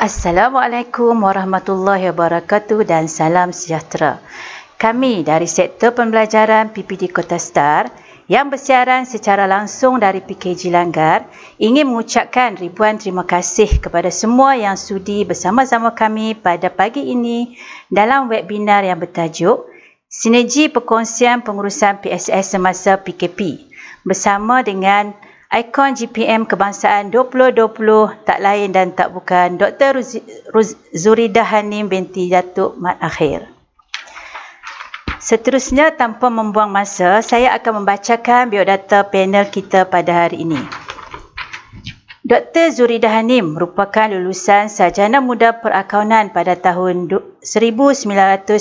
Assalamualaikum warahmatullahi wabarakatuh dan salam sejahtera. Kami dari Sektor Pembelajaran PPD Kota Star yang bersiaran secara langsung dari PKG Langgar ingin mengucapkan ribuan terima kasih kepada semua yang sudi bersama-sama kami pada pagi ini dalam webinar yang bertajuk Sinergi Perkongsian Pengurusan PSS Semasa PKP bersama dengan ikon GPM kebangsaan 2020 tak lain dan tak bukan Dr. Zuridah Hanim binti Datuk Mat Akhir. Seterusnya tanpa membuang masa, saya akan membacakan biodata panel kita pada hari ini. Dr. Zurida Hanim merupakan lulusan Sajana Muda Perakaunan pada tahun 1999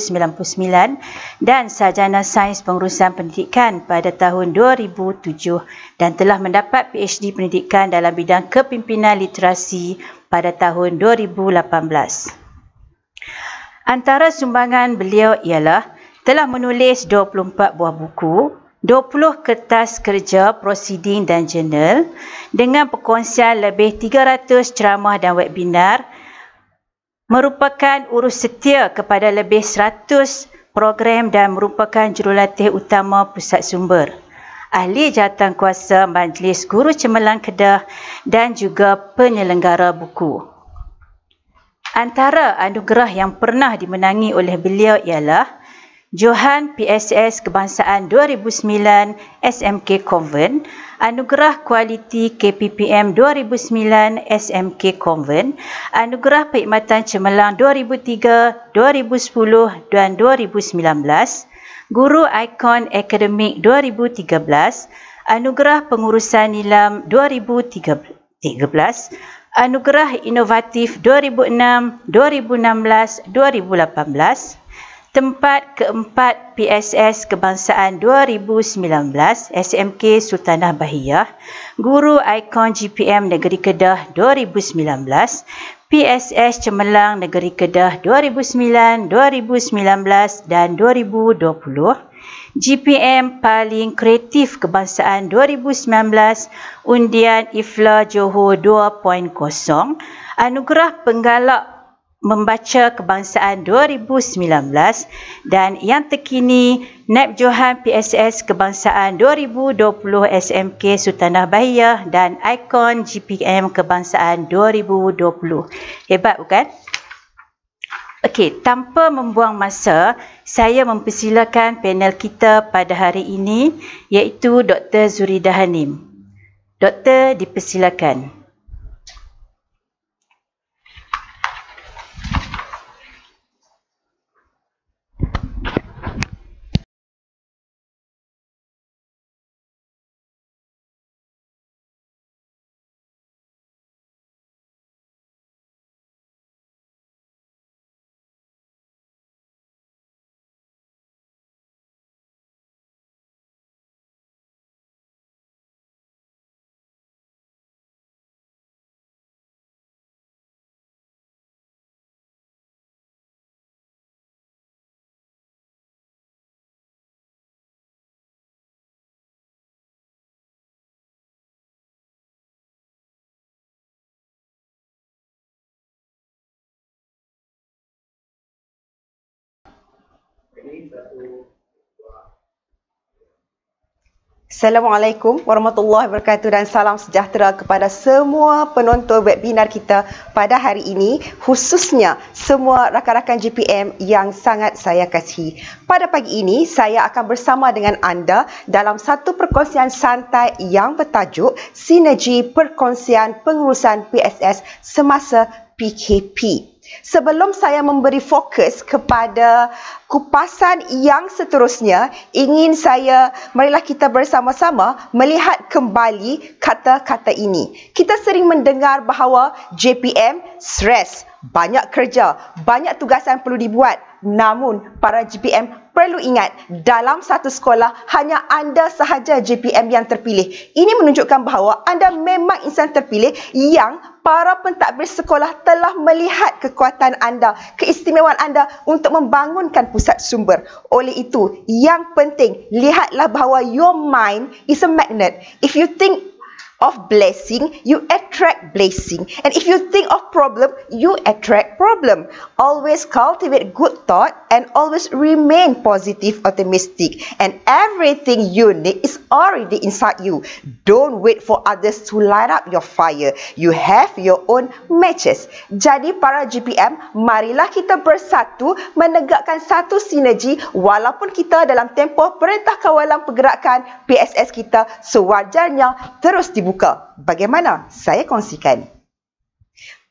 dan Sajana Sains Pengurusan Pendidikan pada tahun 2007 dan telah mendapat PhD Pendidikan dalam bidang Kepimpinan Literasi pada tahun 2018. Antara sumbangan beliau ialah telah menulis 24 buah buku 20 kertas kerja prosiding dan jurnal dengan perkongsian lebih 300 ceramah dan webinar merupakan urus setia kepada lebih 100 program dan merupakan jurulatih utama pusat sumber ahli jatang kuasa Majlis Guru Cemerlang Kedah dan juga penyelenggara buku. Antara anugerah yang pernah dimenangi oleh beliau ialah Johan PSS Kebangsaan 2009 SMK Convent, Anugerah Kualiti KPPM 2009 SMK Convent, Anugerah Perkhidmatan Cemerlang 2003, 2010 dan 2019, Guru Ikon Akademik 2013, Anugerah Pengurusan Nilam 2013, Anugerah Inovatif 2006, 2016, 2018, tempat keempat PSS Kebangsaan 2019 SMK Sultanah Bahiyah, Guru Ikon GPM Negeri Kedah 2019, PSS Cemerlang Negeri Kedah 2009, 2019 dan 2020. GPM paling kreatif kebangsaan 2019 undian IFLA Johor 2.0 anugerah penggalak Membaca Kebangsaan 2019 dan yang terkini NAP Johan PSS Kebangsaan 2020 SMK Sultanah Bahia dan ikon GPM Kebangsaan 2020. Hebat bukan? Okey, tanpa membuang masa, saya mempersilakan panel kita pada hari ini iaitu Dr. Zurida Hanim. Doktor, Dipersilakan. Assalamualaikum warahmatullahi wabarakatuh dan salam sejahtera kepada semua penonton webinar kita pada hari ini khususnya semua rakan-rakan GPM yang sangat saya kasihi. Pada pagi ini saya akan bersama dengan anda dalam satu perkongsian santai yang bertajuk Sinergi Perkongsian Pengurusan PSS Semasa PKP. Sebelum saya memberi fokus kepada kupasan yang seterusnya, ingin saya marilah kita bersama-sama melihat kembali kata-kata ini. Kita sering mendengar bahawa JPM stres, banyak kerja, banyak tugasan perlu dibuat. Namun, para GPM perlu ingat dalam satu sekolah hanya anda sahaja GPM yang terpilih. Ini menunjukkan bahawa anda memang insan terpilih yang para pentadbir sekolah telah melihat kekuatan anda, keistimewaan anda untuk membangunkan pusat sumber. Oleh itu, yang penting, lihatlah bahawa your mind is a magnet. If you think of blessing, you attract blessing. And if you think of problem, you attract problem. Always cultivate good thought and always remain positive, optimistic. And everything you need is already inside you. Don't wait for others to light up your fire. You have your own matches. Jadi para GPM, marilah kita bersatu menegakkan satu sinergi walaupun kita dalam tempoh perintah kawalan pergerakan PSS kita sewajarnya terus dibuat buka. Bagaimana? Saya kongsikan.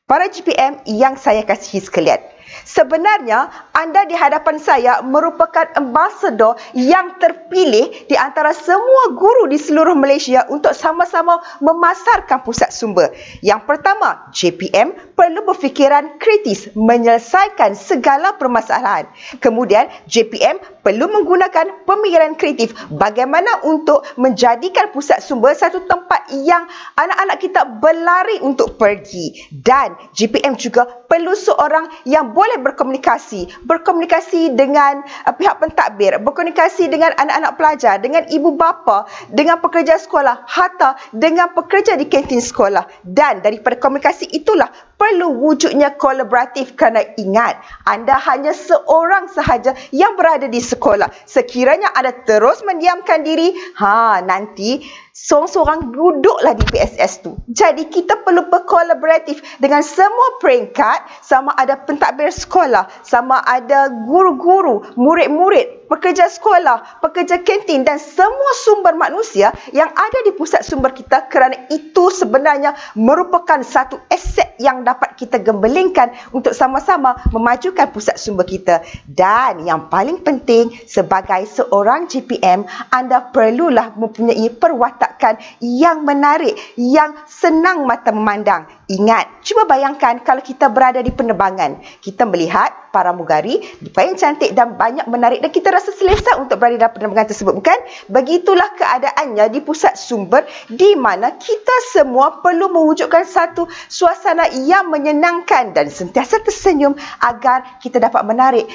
Para GPM yang saya kasih sekalian. Sebenarnya, anda di hadapan saya merupakan ambassador yang terpilih di antara semua guru di seluruh Malaysia untuk sama-sama memasarkan pusat sumber. Yang pertama, JPM perlu berfikiran kritis menyelesaikan segala permasalahan. Kemudian, JPM perlu menggunakan pemikiran kreatif bagaimana untuk menjadikan pusat sumber satu tempat yang anak-anak kita berlari untuk pergi dan GPM juga perlu seorang yang boleh berkomunikasi berkomunikasi dengan uh, pihak pentadbir berkomunikasi dengan anak-anak pelajar dengan ibu bapa dengan pekerja sekolah hatta dengan pekerja di kantin sekolah dan daripada komunikasi itulah perlu wujudnya kolaboratif kerana ingat anda hanya seorang sahaja yang berada di sekolah sekiranya anda terus mendiamkan diri ha nanti seorang-seorang duduklah di PSS tu. Jadi kita perlu berkolaboratif dengan semua peringkat sama ada pentadbir sekolah, sama ada guru-guru, murid-murid, pekerja sekolah, pekerja kantin dan semua sumber manusia yang ada di pusat sumber kita kerana itu sebenarnya merupakan satu aset yang dapat kita gembelingkan untuk sama-sama memajukan pusat sumber kita. Dan yang paling penting sebagai seorang GPM anda perlulah mempunyai perwatak dapatkan yang menarik, yang senang mata memandang. Ingat, cuba bayangkan kalau kita berada di penerbangan. Kita melihat para mugari, lupa cantik dan banyak menarik dan kita rasa selesa untuk berada dalam penerbangan tersebut, bukan? Begitulah keadaannya di pusat sumber di mana kita semua perlu mewujudkan satu suasana yang menyenangkan dan sentiasa tersenyum agar kita dapat menarik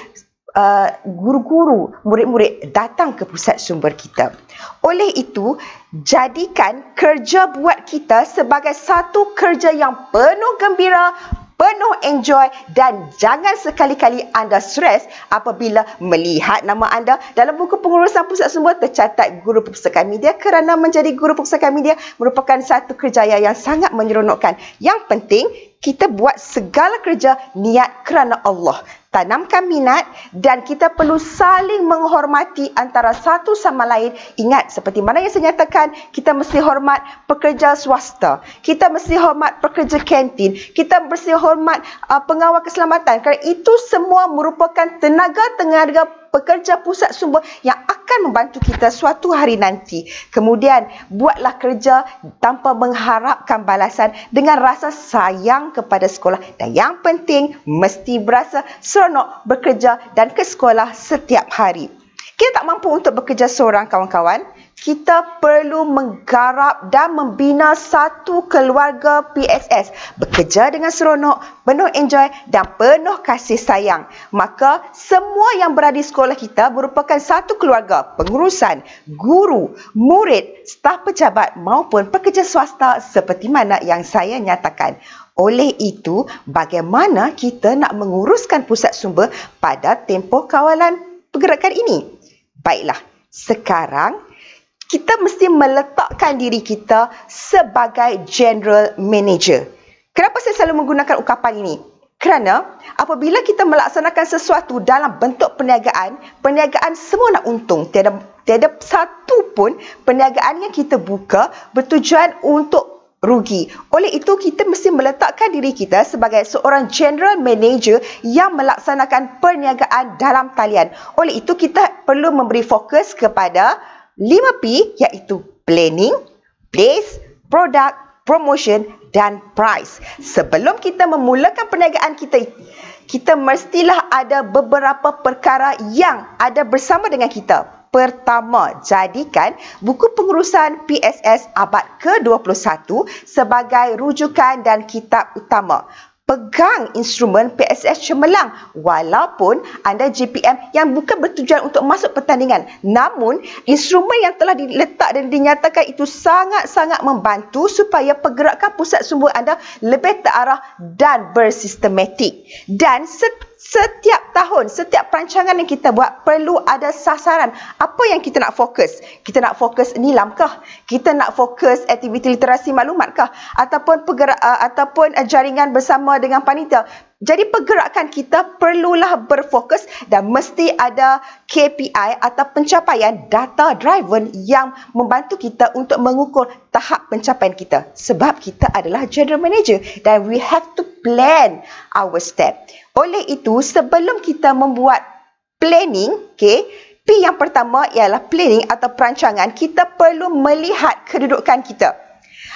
Uh, guru-guru, murid-murid datang ke pusat sumber kita. Oleh itu, Jadikan kerja buat kita sebagai satu kerja yang penuh gembira, penuh enjoy dan jangan sekali-kali anda stres apabila melihat nama anda dalam buku pengurusan pusat semua tercatat guru perpustakaan media kerana menjadi guru perpustakaan media merupakan satu kerjaya yang sangat menyeronokkan. Yang penting, kita buat segala kerja niat kerana Allah. Tanamkan minat dan kita perlu saling menghormati antara satu sama lain. Ingat seperti mana yang saya nyatakan, kita mesti hormat pekerja swasta. Kita mesti hormat pekerja kantin. Kita mesti hormat uh, pengawal keselamatan. Kerana itu semua merupakan tenaga-tenaga pekerja pusat sumber yang akan membantu kita suatu hari nanti. Kemudian, buatlah kerja tanpa mengharapkan balasan dengan rasa sayang kepada sekolah. Dan yang penting, mesti berasa seronok bekerja dan ke sekolah setiap hari. Kita tak mampu untuk bekerja seorang kawan-kawan kita perlu menggarap dan membina satu keluarga PSS bekerja dengan seronok, penuh enjoy dan penuh kasih sayang. Maka semua yang berada di sekolah kita merupakan satu keluarga, pengurusan, guru, murid, staf pejabat maupun pekerja swasta seperti mana yang saya nyatakan. Oleh itu, bagaimana kita nak menguruskan pusat sumber pada tempoh kawalan pergerakan ini? Baiklah, sekarang kita mesti meletakkan diri kita sebagai general manager. Kenapa saya selalu menggunakan ungkapan ini? Kerana apabila kita melaksanakan sesuatu dalam bentuk perniagaan, perniagaan semua nak untung. Tiada, tiada satu pun perniagaan yang kita buka bertujuan untuk rugi. Oleh itu, kita mesti meletakkan diri kita sebagai seorang general manager yang melaksanakan perniagaan dalam talian. Oleh itu, kita perlu memberi fokus kepada Lima p iaitu planning, place, product, promotion dan price. Sebelum kita memulakan perniagaan kita, kita mestilah ada beberapa perkara yang ada bersama dengan kita. Pertama, jadikan buku pengurusan PSS abad ke-21 sebagai rujukan dan kitab utama pegang instrumen PSS cemerlang walaupun anda JPM yang bukan bertujuan untuk masuk pertandingan namun instrumen yang telah diletak dan dinyatakan itu sangat-sangat membantu supaya pergerakan pusat sumber anda lebih terarah dan bersistematik dan setiap setiap tahun, setiap perancangan yang kita buat perlu ada sasaran. Apa yang kita nak fokus? Kita nak fokus nilam kah? Kita nak fokus aktiviti literasi maklumat kah? Ataupun pergerak uh, ataupun uh, jaringan bersama dengan panitia. Jadi pergerakan kita perlulah berfokus dan mesti ada KPI atau pencapaian data driven yang membantu kita untuk mengukur tahap pencapaian kita. Sebab kita adalah general manager dan we have to plan our step. Oleh itu, sebelum kita membuat planning, okay, P yang pertama ialah planning atau perancangan, kita perlu melihat kedudukan kita.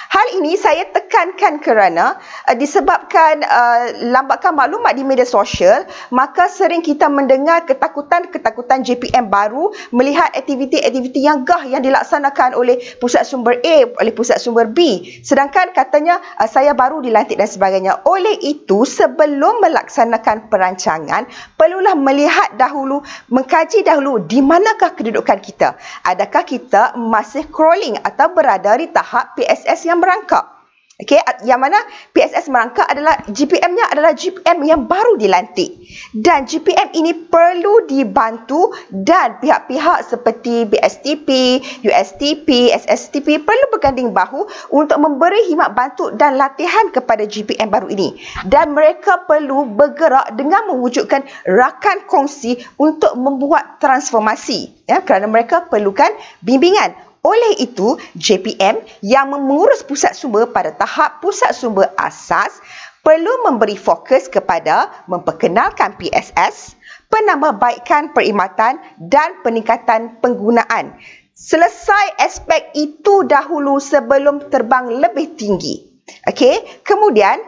Hal ini saya tekankan kerana uh, disebabkan uh, lambatkan maklumat di media sosial, maka sering kita mendengar ketakutan-ketakutan JPM baru melihat aktiviti-aktiviti yang gah yang dilaksanakan oleh pusat sumber A, oleh pusat sumber B. Sedangkan katanya uh, saya baru dilantik dan sebagainya. Oleh itu, sebelum melaksanakan perancangan, perlulah melihat dahulu, mengkaji dahulu di manakah kedudukan kita. Adakah kita masih crawling atau berada di tahap PSS yang merangkak. okay? yang mana PSS merangkak adalah GPM-nya adalah GPM yang baru dilantik. Dan GPM ini perlu dibantu dan pihak-pihak seperti BSTP, USTP, SSTP perlu berganding bahu untuk memberi himat bantu dan latihan kepada GPM baru ini. Dan mereka perlu bergerak dengan mewujudkan rakan kongsi untuk membuat transformasi. Ya, kerana mereka perlukan bimbingan oleh itu, JPM yang mengurus pusat sumber pada tahap pusat sumber asas perlu memberi fokus kepada memperkenalkan PSS, penambahbaikan perkhidmatan dan peningkatan penggunaan. Selesai aspek itu dahulu sebelum terbang lebih tinggi. Okey, kemudian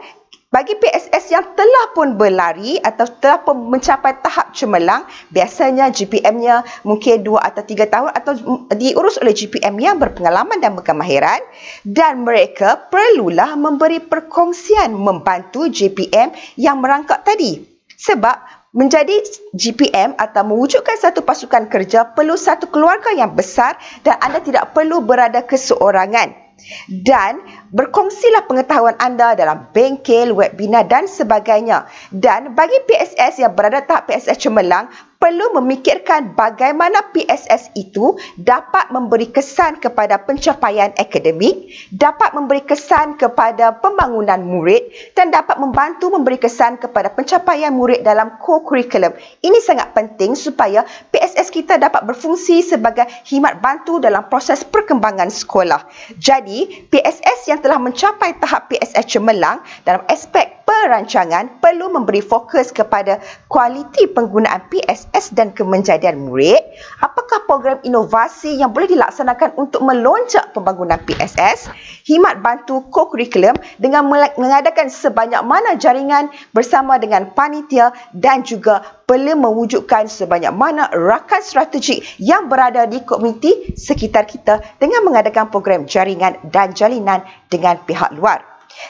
bagi PSS yang telah pun berlari atau telah pun mencapai tahap cemerlang, biasanya GPM-nya mungkin 2 atau 3 tahun atau diurus oleh GPM yang berpengalaman dan berkemahiran dan mereka perlulah memberi perkongsian membantu GPM yang merangkak tadi. Sebab menjadi GPM atau mewujudkan satu pasukan kerja perlu satu keluarga yang besar dan anda tidak perlu berada keseorangan. Dan berkongsilah pengetahuan anda dalam bengkel, webinar dan sebagainya. Dan bagi PSS yang berada tahap PSS cemerlang, perlu memikirkan bagaimana PSS itu dapat memberi kesan kepada pencapaian akademik, dapat memberi kesan kepada pembangunan murid dan dapat membantu memberi kesan kepada pencapaian murid dalam co-curriculum. Ini sangat penting supaya PSS kita dapat berfungsi sebagai himat bantu dalam proses perkembangan sekolah. Jadi, PSS yang telah mencapai tahap PSS cemerlang dalam aspek perancangan perlu memberi fokus kepada kualiti penggunaan PSS dan kemenjadian murid. Apakah program inovasi yang boleh dilaksanakan untuk melonjak pembangunan PSS? Himat bantu co-curriculum dengan mengadakan sebanyak mana jaringan bersama dengan panitia dan juga perlu mewujudkan sebanyak mana rakan strategik yang berada di komuniti sekitar kita dengan mengadakan program jaringan dan jalinan dengan pihak luar.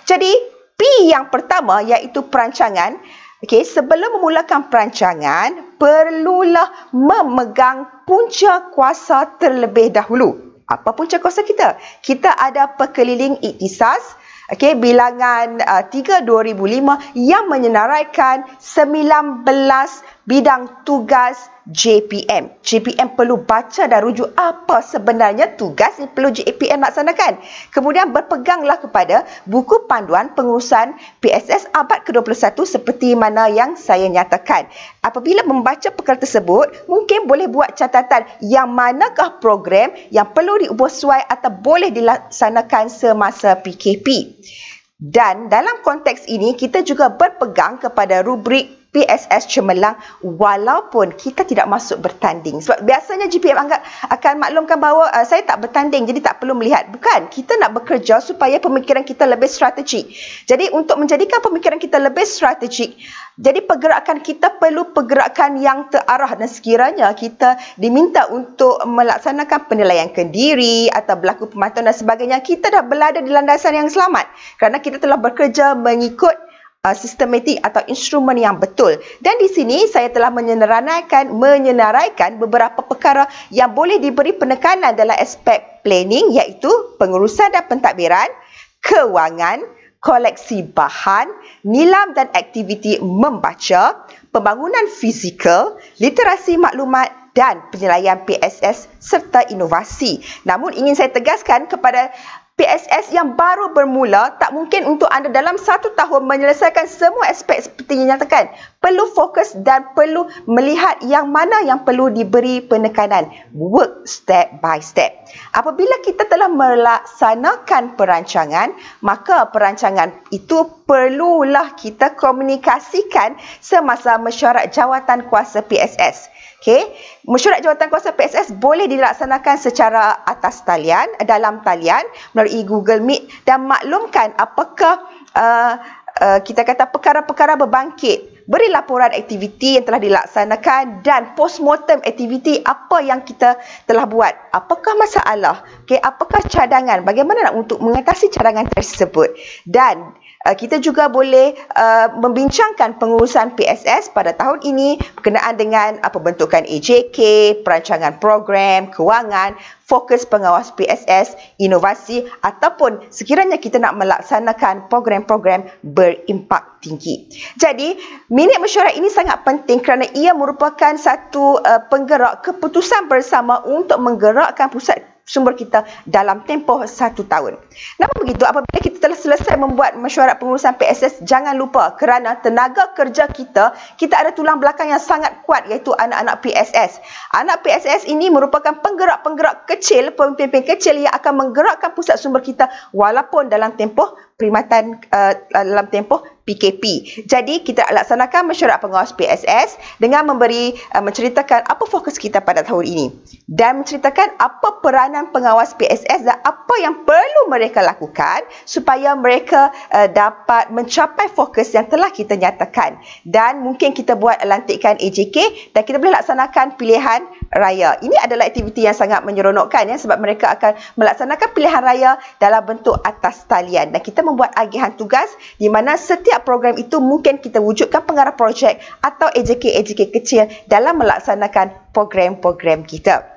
Jadi, P yang pertama iaitu perancangan. Okey, sebelum memulakan perancangan, perlulah memegang punca kuasa terlebih dahulu. Apa punca kuasa kita? Kita ada pekeliling iktisas, okey bilangan uh, 3 2005 yang menyenaraikan 19 bidang tugas JPM. JPM perlu baca dan rujuk apa sebenarnya tugas yang perlu JPM laksanakan. Kemudian berpeganglah kepada buku panduan pengurusan PSS abad ke-21 seperti mana yang saya nyatakan. Apabila membaca perkara tersebut, mungkin boleh buat catatan yang manakah program yang perlu diubah suai atau boleh dilaksanakan semasa PKP. Dan dalam konteks ini, kita juga berpegang kepada rubrik PSS Cemerlang walaupun kita tidak masuk bertanding. Sebab biasanya GPM anggap akan maklumkan bahawa uh, saya tak bertanding jadi tak perlu melihat. Bukan, kita nak bekerja supaya pemikiran kita lebih strategik. Jadi untuk menjadikan pemikiran kita lebih strategik, jadi pergerakan kita perlu pergerakan yang terarah dan sekiranya kita diminta untuk melaksanakan penilaian kendiri atau berlaku pematuhan dan sebagainya, kita dah berada di landasan yang selamat kerana kita telah bekerja mengikut uh, sistematik atau instrumen yang betul. Dan di sini saya telah menyenaraikan menyenaraikan beberapa perkara yang boleh diberi penekanan dalam aspek planning iaitu pengurusan dan pentadbiran, kewangan, koleksi bahan, nilam dan aktiviti membaca, pembangunan fizikal, literasi maklumat dan penilaian PSS serta inovasi. Namun ingin saya tegaskan kepada PSS yang baru bermula tak mungkin untuk anda dalam satu tahun menyelesaikan semua aspek seperti yang nyatakan. Perlu fokus dan perlu melihat yang mana yang perlu diberi penekanan. Work step by step. Apabila kita telah melaksanakan perancangan, maka perancangan itu perlulah kita komunikasikan semasa mesyuarat jawatan kuasa PSS. Okay, mesyuarat jawatan kuasa PSS boleh dilaksanakan secara atas talian, dalam talian melalui Google Meet dan maklumkan apakah uh, uh, kita kata perkara-perkara berbangkit beri laporan aktiviti yang telah dilaksanakan dan post mortem aktiviti apa yang kita telah buat apakah masalah okay, apakah cadangan bagaimana nak untuk mengatasi cadangan tersebut dan Uh, kita juga boleh uh, membincangkan pengurusan PSS pada tahun ini berkenaan dengan uh, pembentukan AJK, perancangan program, kewangan, fokus pengawas PSS, inovasi ataupun sekiranya kita nak melaksanakan program-program berimpak tinggi. Jadi, minit mesyuarat ini sangat penting kerana ia merupakan satu uh, penggerak keputusan bersama untuk menggerakkan pusat sumber kita dalam tempoh satu tahun. Namun begitu, apabila kita telah selesai membuat mesyuarat pengurusan PSS, jangan lupa kerana tenaga kerja kita, kita ada tulang belakang yang sangat kuat iaitu anak-anak PSS. Anak PSS ini merupakan penggerak-penggerak kecil, pemimpin-pemimpin kecil yang akan menggerakkan pusat sumber kita walaupun dalam tempoh perkhidmatan uh, uh, dalam tempoh PKP. Jadi kita laksanakan mesyuarat pengawas PSS dengan memberi uh, menceritakan apa fokus kita pada tahun ini dan menceritakan apa peranan pengawas PSS dan apa yang perlu mereka lakukan supaya mereka uh, dapat mencapai fokus yang telah kita nyatakan dan mungkin kita buat lantikan AJK dan kita boleh laksanakan pilihan raya. Ini adalah aktiviti yang sangat menyeronokkan ya sebab mereka akan melaksanakan pilihan raya dalam bentuk atas talian dan kita membuat agihan tugas di mana setiap program itu mungkin kita wujudkan pengarah projek atau AJK-AJK kecil dalam melaksanakan program-program kita.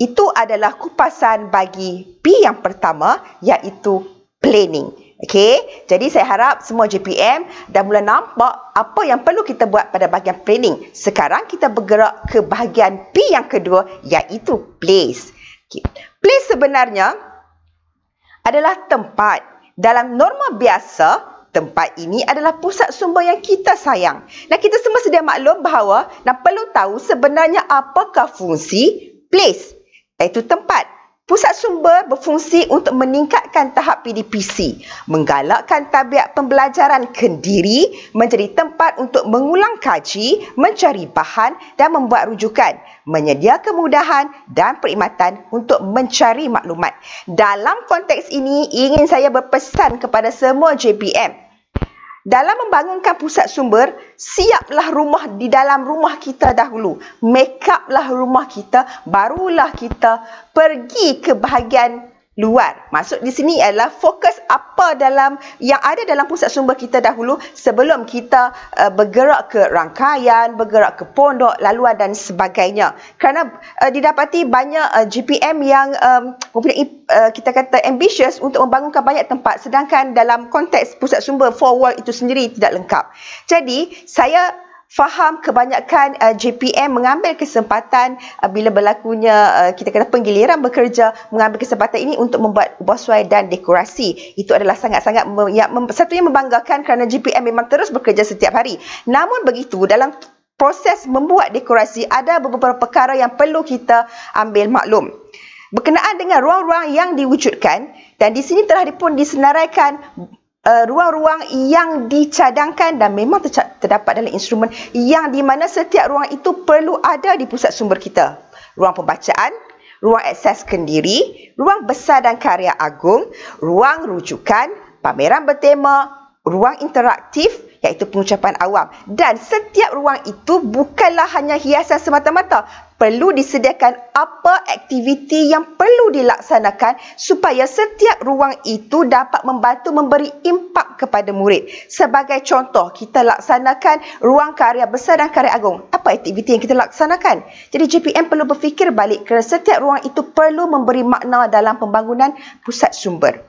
Itu adalah kupasan bagi P yang pertama iaitu planning. Okay, jadi saya harap semua JPM dah mula nampak apa yang perlu kita buat pada bahagian planning. Sekarang kita bergerak ke bahagian P yang kedua iaitu place. Okay. Place sebenarnya adalah tempat dalam norma biasa, tempat ini adalah pusat sumber yang kita sayang. Nah, kita semua sedia maklum bahawa nak perlu tahu sebenarnya apakah fungsi place, iaitu tempat. Pusat sumber berfungsi untuk meningkatkan tahap PDPC, menggalakkan tabiat pembelajaran kendiri menjadi tempat untuk mengulang kaji, mencari bahan dan membuat rujukan, menyedia kemudahan dan perkhidmatan untuk mencari maklumat. Dalam konteks ini, ingin saya berpesan kepada semua JPM dalam membangunkan pusat sumber, siaplah rumah di dalam rumah kita dahulu. Make uplah rumah kita, barulah kita pergi ke bahagian luar. Maksud di sini adalah fokus apa dalam yang ada dalam pusat sumber kita dahulu sebelum kita uh, bergerak ke rangkaian, bergerak ke pondok, laluan dan sebagainya. Kerana uh, didapati banyak uh, eh, GPM yang um, mempunyai uh, kita kata ambitious untuk membangunkan banyak tempat sedangkan dalam konteks pusat sumber forward itu sendiri tidak lengkap. Jadi, saya faham kebanyakan uh, eh, JPM mengambil kesempatan uh, bila berlakunya uh, kita kata penggiliran bekerja mengambil kesempatan ini untuk membuat ubah suai dan dekorasi. Itu adalah sangat-sangat yang mem- satu yang membanggakan kerana JPM memang terus bekerja setiap hari. Namun begitu dalam proses membuat dekorasi ada beberapa perkara yang perlu kita ambil maklum. Berkenaan dengan ruang-ruang yang diwujudkan dan di sini telah dipun disenaraikan Eh, ruang-ruang uh, yang dicadangkan dan memang ter- terdapat dalam instrumen yang di mana setiap ruang itu perlu ada di pusat sumber kita. Ruang pembacaan, ruang akses kendiri, ruang besar dan karya agung, ruang rujukan, pameran bertema, ruang interaktif iaitu pengucapan awam dan setiap ruang itu bukanlah hanya hiasan semata-mata perlu disediakan apa aktiviti yang perlu dilaksanakan supaya setiap ruang itu dapat membantu memberi impak kepada murid. Sebagai contoh, kita laksanakan ruang karya besar dan karya agung. Apa aktiviti yang kita laksanakan? Jadi JPM perlu berfikir balik kerana setiap ruang itu perlu memberi makna dalam pembangunan pusat sumber.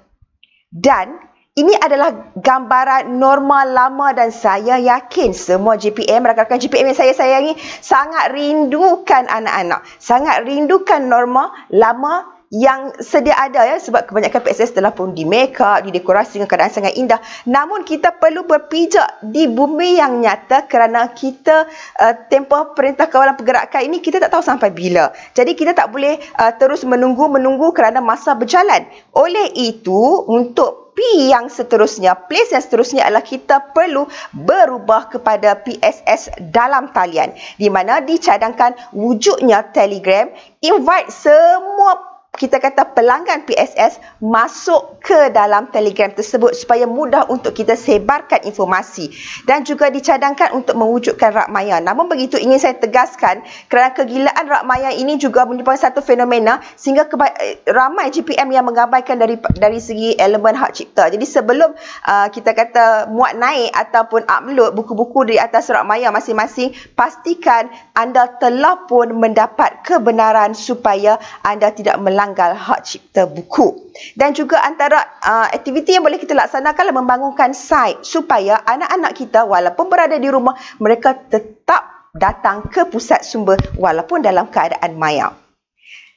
Dan ini adalah gambaran normal lama dan saya yakin semua JPM, rakan-rakan GPM yang saya sayangi sangat rindukan anak-anak. Sangat rindukan norma lama yang sedia ada ya sebab kebanyakan PSS telah pun di make up, didekorasi dengan keadaan sangat indah. Namun kita perlu berpijak di bumi yang nyata kerana kita uh, tempoh perintah kawalan pergerakan ini kita tak tahu sampai bila. Jadi kita tak boleh uh, terus menunggu-menunggu kerana masa berjalan. Oleh itu untuk P yang seterusnya, place yang seterusnya adalah kita perlu berubah kepada PSS dalam talian. Di mana dicadangkan wujudnya Telegram invite semua kita kata pelanggan PSS masuk ke dalam telegram tersebut supaya mudah untuk kita sebarkan informasi dan juga dicadangkan untuk mewujudkan Maya. Namun begitu ingin saya tegaskan kerana kegilaan rak Maya ini juga merupakan satu fenomena sehingga eh, ramai GPM yang mengabaikan dari dari segi elemen hak cipta. Jadi sebelum uh, kita kata muat naik ataupun upload buku-buku di atas rak Maya masing-masing pastikan anda telah pun mendapat kebenaran supaya anda tidak melanggar tanggal hak cipta buku. Dan juga antara uh, aktiviti yang boleh kita laksanakan adalah membangunkan site supaya anak-anak kita walaupun berada di rumah, mereka tetap datang ke pusat sumber walaupun dalam keadaan maya.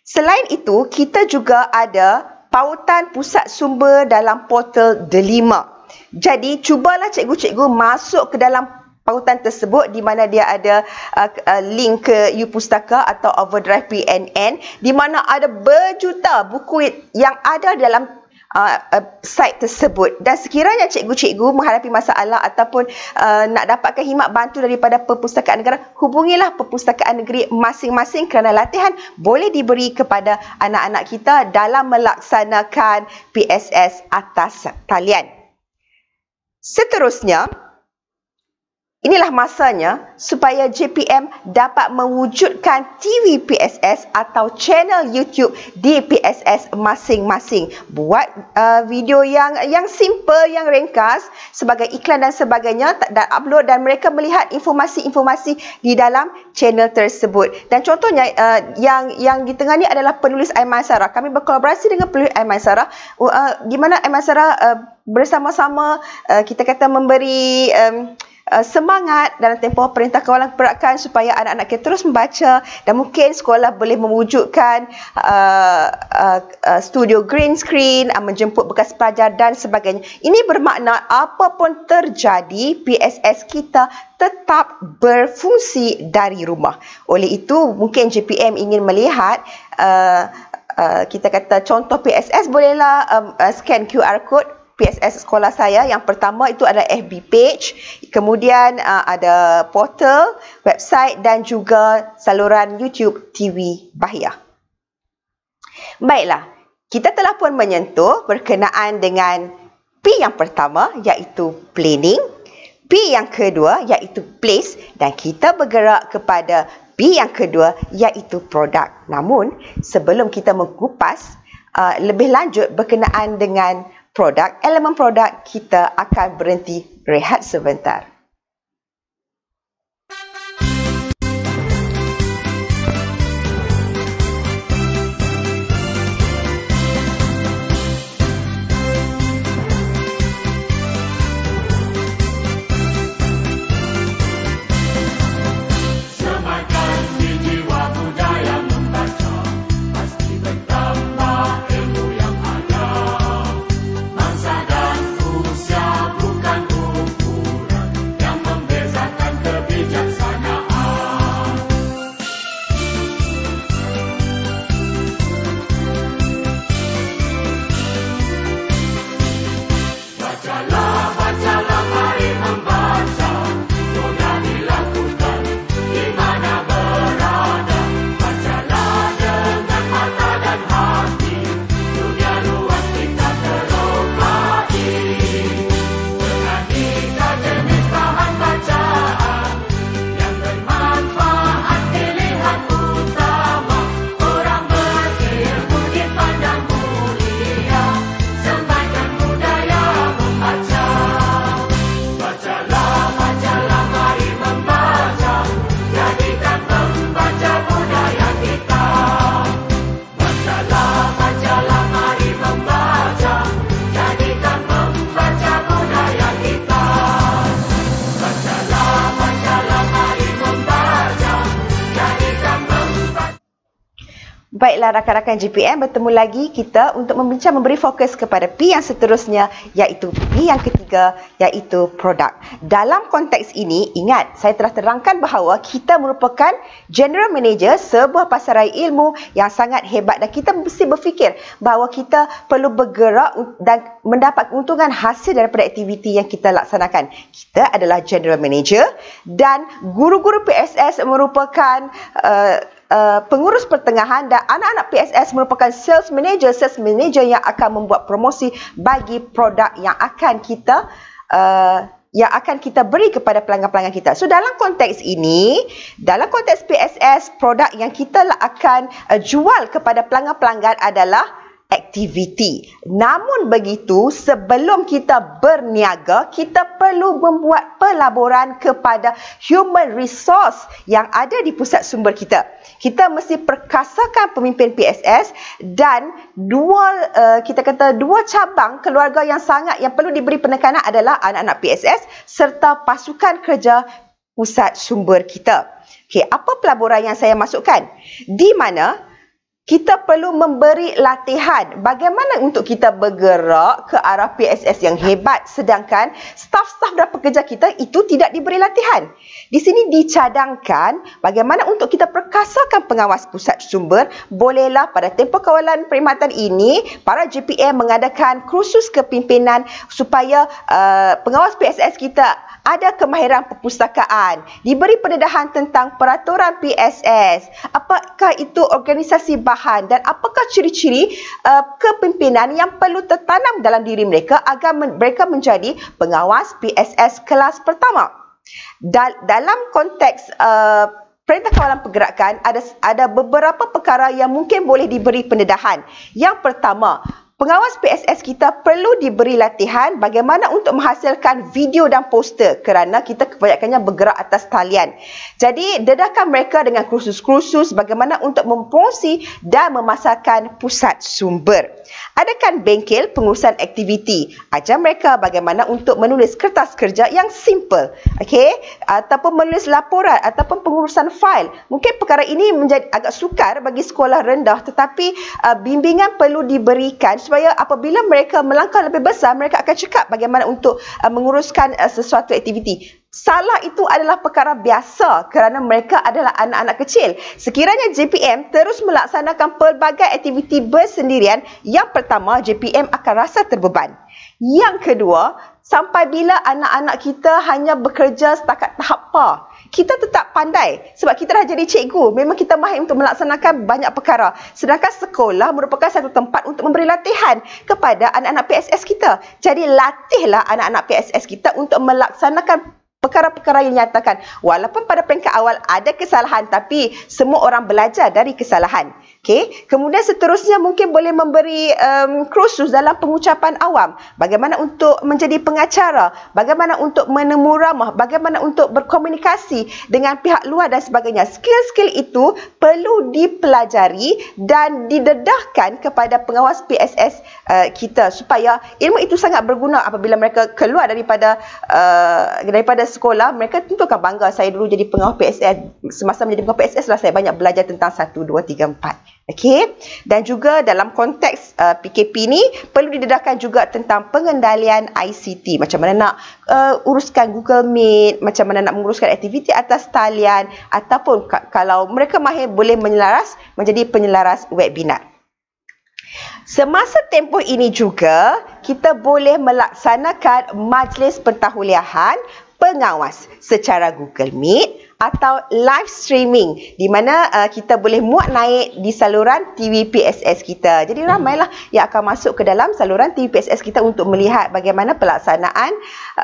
Selain itu, kita juga ada pautan pusat sumber dalam portal Delima. Jadi, cubalah cikgu-cikgu masuk ke dalam pautan tersebut di mana dia ada uh, uh, link ke U Pustaka atau Overdrive PNN di mana ada berjuta buku yang ada dalam Uh, uh, site tersebut dan sekiranya cikgu-cikgu menghadapi masalah ataupun uh, nak dapatkan himat bantu daripada perpustakaan negara hubungilah perpustakaan negeri masing-masing kerana latihan boleh diberi kepada anak-anak kita dalam melaksanakan PSS atas talian seterusnya Inilah masanya supaya JPM dapat mewujudkan TV PSS atau channel YouTube di PSS masing-masing. Buat uh, video yang yang simple, yang ringkas sebagai iklan dan sebagainya dan upload dan mereka melihat informasi-informasi di dalam channel tersebut. Dan contohnya uh, yang yang di tengah ni adalah penulis Aiman Sarah. Kami berkolaborasi dengan penulis Aiman Sarah uh, uh di mana Aiman Sarah uh, bersama-sama uh, kita kata memberi um, Uh, semangat dalam tempoh perintah kawalan pergerakan supaya anak-anak kita terus membaca dan mungkin sekolah boleh mewujudkan uh, uh, uh, studio green screen uh, menjemput bekas pelajar dan sebagainya. Ini bermakna apapun terjadi PSS kita tetap berfungsi dari rumah. Oleh itu mungkin JPM ingin melihat uh, Uh, kita kata contoh PSS bolehlah um, uh, scan QR code PSS sekolah saya. Yang pertama itu ada FB page, kemudian uh, ada portal, website dan juga saluran YouTube TV Bahia. Baiklah, kita telah pun menyentuh berkenaan dengan P yang pertama iaitu planning, P yang kedua iaitu place dan kita bergerak kepada P yang kedua iaitu produk. Namun, sebelum kita mengupas uh, lebih lanjut berkenaan dengan produk, elemen produk, kita akan berhenti rehat sebentar. Baiklah rakan-rakan GPM bertemu lagi kita untuk membincang memberi fokus kepada P yang seterusnya iaitu P yang ketiga iaitu produk. Dalam konteks ini ingat saya telah terangkan bahawa kita merupakan general manager sebuah pasaraya ilmu yang sangat hebat dan kita mesti berfikir bahawa kita perlu bergerak dan mendapat keuntungan hasil daripada aktiviti yang kita laksanakan. Kita adalah general manager dan guru-guru PSS merupakan uh, Eh, pengurus pertengahan dan anak-anak PSS merupakan sales manager sales manager yang akan membuat promosi bagi produk yang akan kita uh, yang akan kita beri kepada pelanggan-pelanggan kita. So dalam konteks ini, dalam konteks PSS, produk yang kita lah akan uh, jual kepada pelanggan-pelanggan adalah aktiviti. Namun begitu, sebelum kita berniaga, kita perlu membuat pelaburan kepada human resource yang ada di pusat sumber kita. Kita mesti perkasakan pemimpin PSS dan dua uh, kita kata dua cabang keluarga yang sangat yang perlu diberi penekanan adalah anak-anak PSS serta pasukan kerja pusat sumber kita. Okey, apa pelaburan yang saya masukkan? Di mana kita perlu memberi latihan bagaimana untuk kita bergerak ke arah PSS yang hebat sedangkan staf-staf dan pekerja kita itu tidak diberi latihan. Di sini dicadangkan bagaimana untuk kita perkasakan pengawas pusat sumber bolehlah pada tempoh kawalan perkhidmatan ini para JPM mengadakan kursus kepimpinan supaya uh, pengawas PSS kita ada kemahiran perpustakaan, diberi pendedahan tentang peraturan PSS, apakah itu organisasi bahagian perubahan dan apakah ciri-ciri uh, kepimpinan yang perlu tertanam dalam diri mereka agar men- mereka menjadi pengawas PSS kelas pertama. Dal- dalam konteks uh, Perintah Kawalan Pergerakan ada ada beberapa perkara yang mungkin boleh diberi pendedahan. Yang pertama, Pengawas PSS kita perlu diberi latihan bagaimana untuk menghasilkan video dan poster kerana kita kebanyakannya bergerak atas talian. Jadi, dedahkan mereka dengan kursus-kursus bagaimana untuk mempromosi dan memasarkan pusat sumber. Adakan bengkel pengurusan aktiviti. Ajar mereka bagaimana untuk menulis kertas kerja yang simple. Okey? Ataupun menulis laporan ataupun pengurusan fail. Mungkin perkara ini menjadi agak sukar bagi sekolah rendah tetapi uh, bimbingan perlu diberikan supaya apabila mereka melangkah lebih besar mereka akan cakap bagaimana untuk uh, menguruskan uh, sesuatu aktiviti. Salah itu adalah perkara biasa kerana mereka adalah anak-anak kecil. Sekiranya JPM terus melaksanakan pelbagai aktiviti bersendirian, yang pertama JPM akan rasa terbeban. Yang kedua, sampai bila anak-anak kita hanya bekerja setakat tahap PA, kita tetap pandai sebab kita dah jadi cikgu. Memang kita mahir untuk melaksanakan banyak perkara. Sedangkan sekolah merupakan satu tempat untuk memberi latihan kepada anak-anak PSS kita. Jadi latihlah anak-anak PSS kita untuk melaksanakan perkara-perkara yang nyatakan, walaupun pada peringkat awal ada kesalahan tapi semua orang belajar dari kesalahan Okay. Kemudian seterusnya mungkin boleh memberi um, kursus dalam pengucapan awam. Bagaimana untuk menjadi pengacara. Bagaimana untuk menemu ramah. Bagaimana untuk berkomunikasi dengan pihak luar dan sebagainya. Skill-skill itu perlu dipelajari dan didedahkan kepada pengawas PSS uh, eh, kita. Supaya ilmu itu sangat berguna apabila mereka keluar daripada uh, daripada sekolah. Mereka tentu akan bangga saya dulu jadi pengawas PSS. Semasa menjadi pengawas PSS lah saya banyak belajar tentang 1, 2, 3, 4. Okey, dan juga dalam konteks uh, PKP ni perlu didedahkan juga tentang pengendalian ICT. Macam mana nak uh, uruskan Google Meet, macam mana nak menguruskan aktiviti atas talian ataupun k- kalau mereka mahir boleh menyelaras menjadi penyelaras webinar. Semasa tempoh ini juga, kita boleh melaksanakan majlis pentahuliahan pengawas secara Google Meet atau live streaming di mana uh, kita boleh muat naik di saluran TV PSS kita. Jadi hmm. ramailah yang akan masuk ke dalam saluran TV PSS kita untuk melihat bagaimana pelaksanaan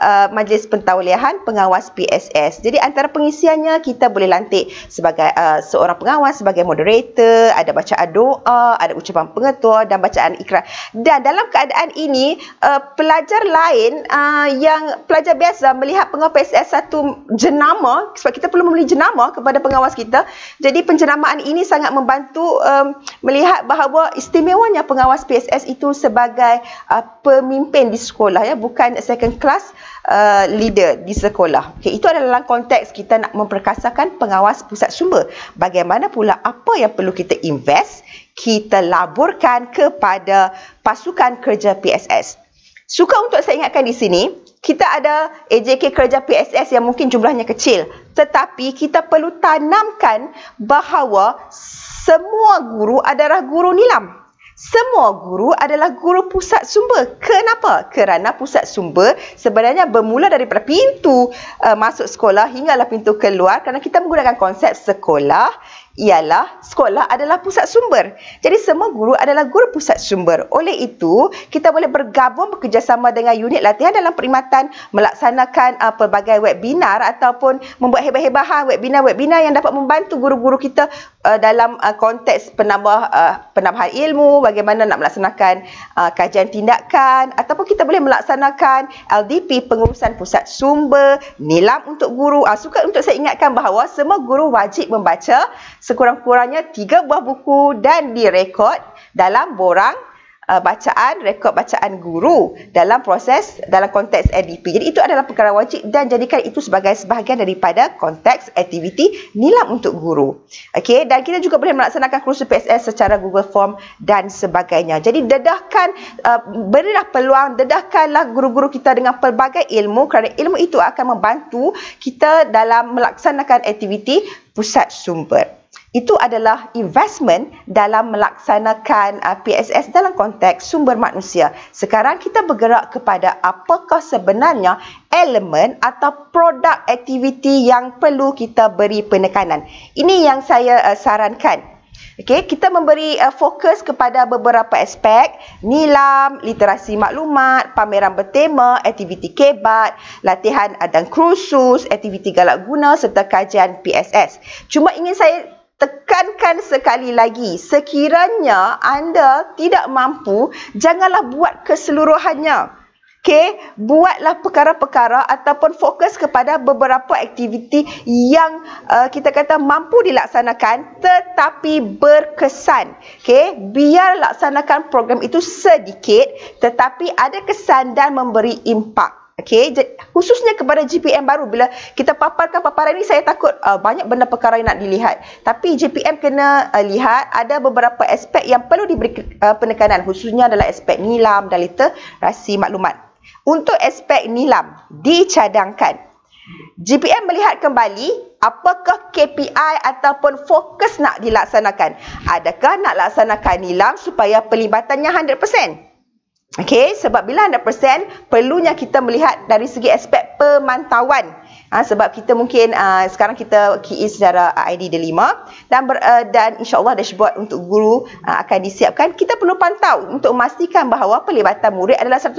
uh, majlis pentauliahan pengawas PSS. Jadi antara pengisiannya kita boleh lantik sebagai uh, seorang pengawas sebagai moderator, ada bacaan doa, ada ucapan pengetua dan bacaan ikrar. Dan dalam keadaan ini uh, pelajar lain uh, yang pelajar biasa melihat pengawas PSS satu jenama sebab kita perlu perlu memberi jenama kepada pengawas kita. Jadi penjenamaan ini sangat membantu um, melihat bahawa istimewanya pengawas PSS itu sebagai uh, pemimpin di sekolah ya, bukan second class uh, leader di sekolah. Okay, itu adalah dalam konteks kita nak memperkasakan pengawas pusat sumber. Bagaimana pula apa yang perlu kita invest kita laburkan kepada pasukan kerja PSS suka untuk saya ingatkan di sini, kita ada AJK kerja PSS yang mungkin jumlahnya kecil. Tetapi kita perlu tanamkan bahawa semua guru adalah guru nilam. Semua guru adalah guru pusat sumber. Kenapa? Kerana pusat sumber sebenarnya bermula daripada pintu uh, masuk sekolah hinggalah pintu keluar kerana kita menggunakan konsep sekolah ialah sekolah adalah pusat sumber. Jadi semua guru adalah guru pusat sumber. Oleh itu, kita boleh bergabung bekerjasama dengan unit latihan dalam perkhidmatan melaksanakan uh, pelbagai webinar ataupun membuat hebah-hebahan webinar-webinar yang dapat membantu guru-guru kita uh, dalam uh, konteks penambah uh, penambahan ilmu, bagaimana nak melaksanakan uh, kajian tindakan ataupun kita boleh melaksanakan LDP pengurusan pusat sumber, nilam untuk guru. Uh, suka untuk saya ingatkan bahawa semua guru wajib membaca sekurang-kurangnya tiga buah buku dan direkod dalam borang uh, bacaan, rekod bacaan guru dalam proses, dalam konteks LDP. Jadi itu adalah perkara wajib dan jadikan itu sebagai sebahagian daripada konteks aktiviti nilam untuk guru. Okey, dan kita juga boleh melaksanakan kursus PSS secara Google Form dan sebagainya. Jadi dedahkan, uh, berilah peluang, dedahkanlah guru-guru kita dengan pelbagai ilmu kerana ilmu itu akan membantu kita dalam melaksanakan aktiviti pusat sumber itu adalah investment dalam melaksanakan uh, PSS dalam konteks sumber manusia. Sekarang kita bergerak kepada apakah sebenarnya elemen atau produk aktiviti yang perlu kita beri penekanan. Ini yang saya uh, sarankan. Okay, kita memberi uh, fokus kepada beberapa aspek Nilam, literasi maklumat, pameran bertema, aktiviti kebat, latihan adan uh, kursus, aktiviti galak guna serta kajian PSS Cuma ingin saya tekankan sekali lagi sekiranya anda tidak mampu janganlah buat keseluruhannya Okay, buatlah perkara-perkara ataupun fokus kepada beberapa aktiviti yang uh, kita kata mampu dilaksanakan tetapi berkesan. Okay, biar laksanakan program itu sedikit tetapi ada kesan dan memberi impak. Okay, khususnya kepada GPM baru bila kita paparkan paparan ini saya takut uh, banyak benda perkara yang nak dilihat. Tapi GPM kena uh, lihat ada beberapa aspek yang perlu diberi uh, penekanan khususnya adalah aspek nilam dan liter maklumat. Untuk aspek nilam dicadangkan. GPM melihat kembali apakah KPI ataupun fokus nak dilaksanakan. Adakah nak laksanakan nilam supaya pelibatannya 100%? Okay, sebab bila 100% perlunya kita melihat dari segi aspek pemantauan ha, sebab kita mungkin uh, sekarang kita key in secara ha, ID 5 dan ber, uh, dan insyaallah dashboard untuk guru uh, akan disiapkan kita perlu pantau untuk memastikan bahawa pelibatan murid adalah 100%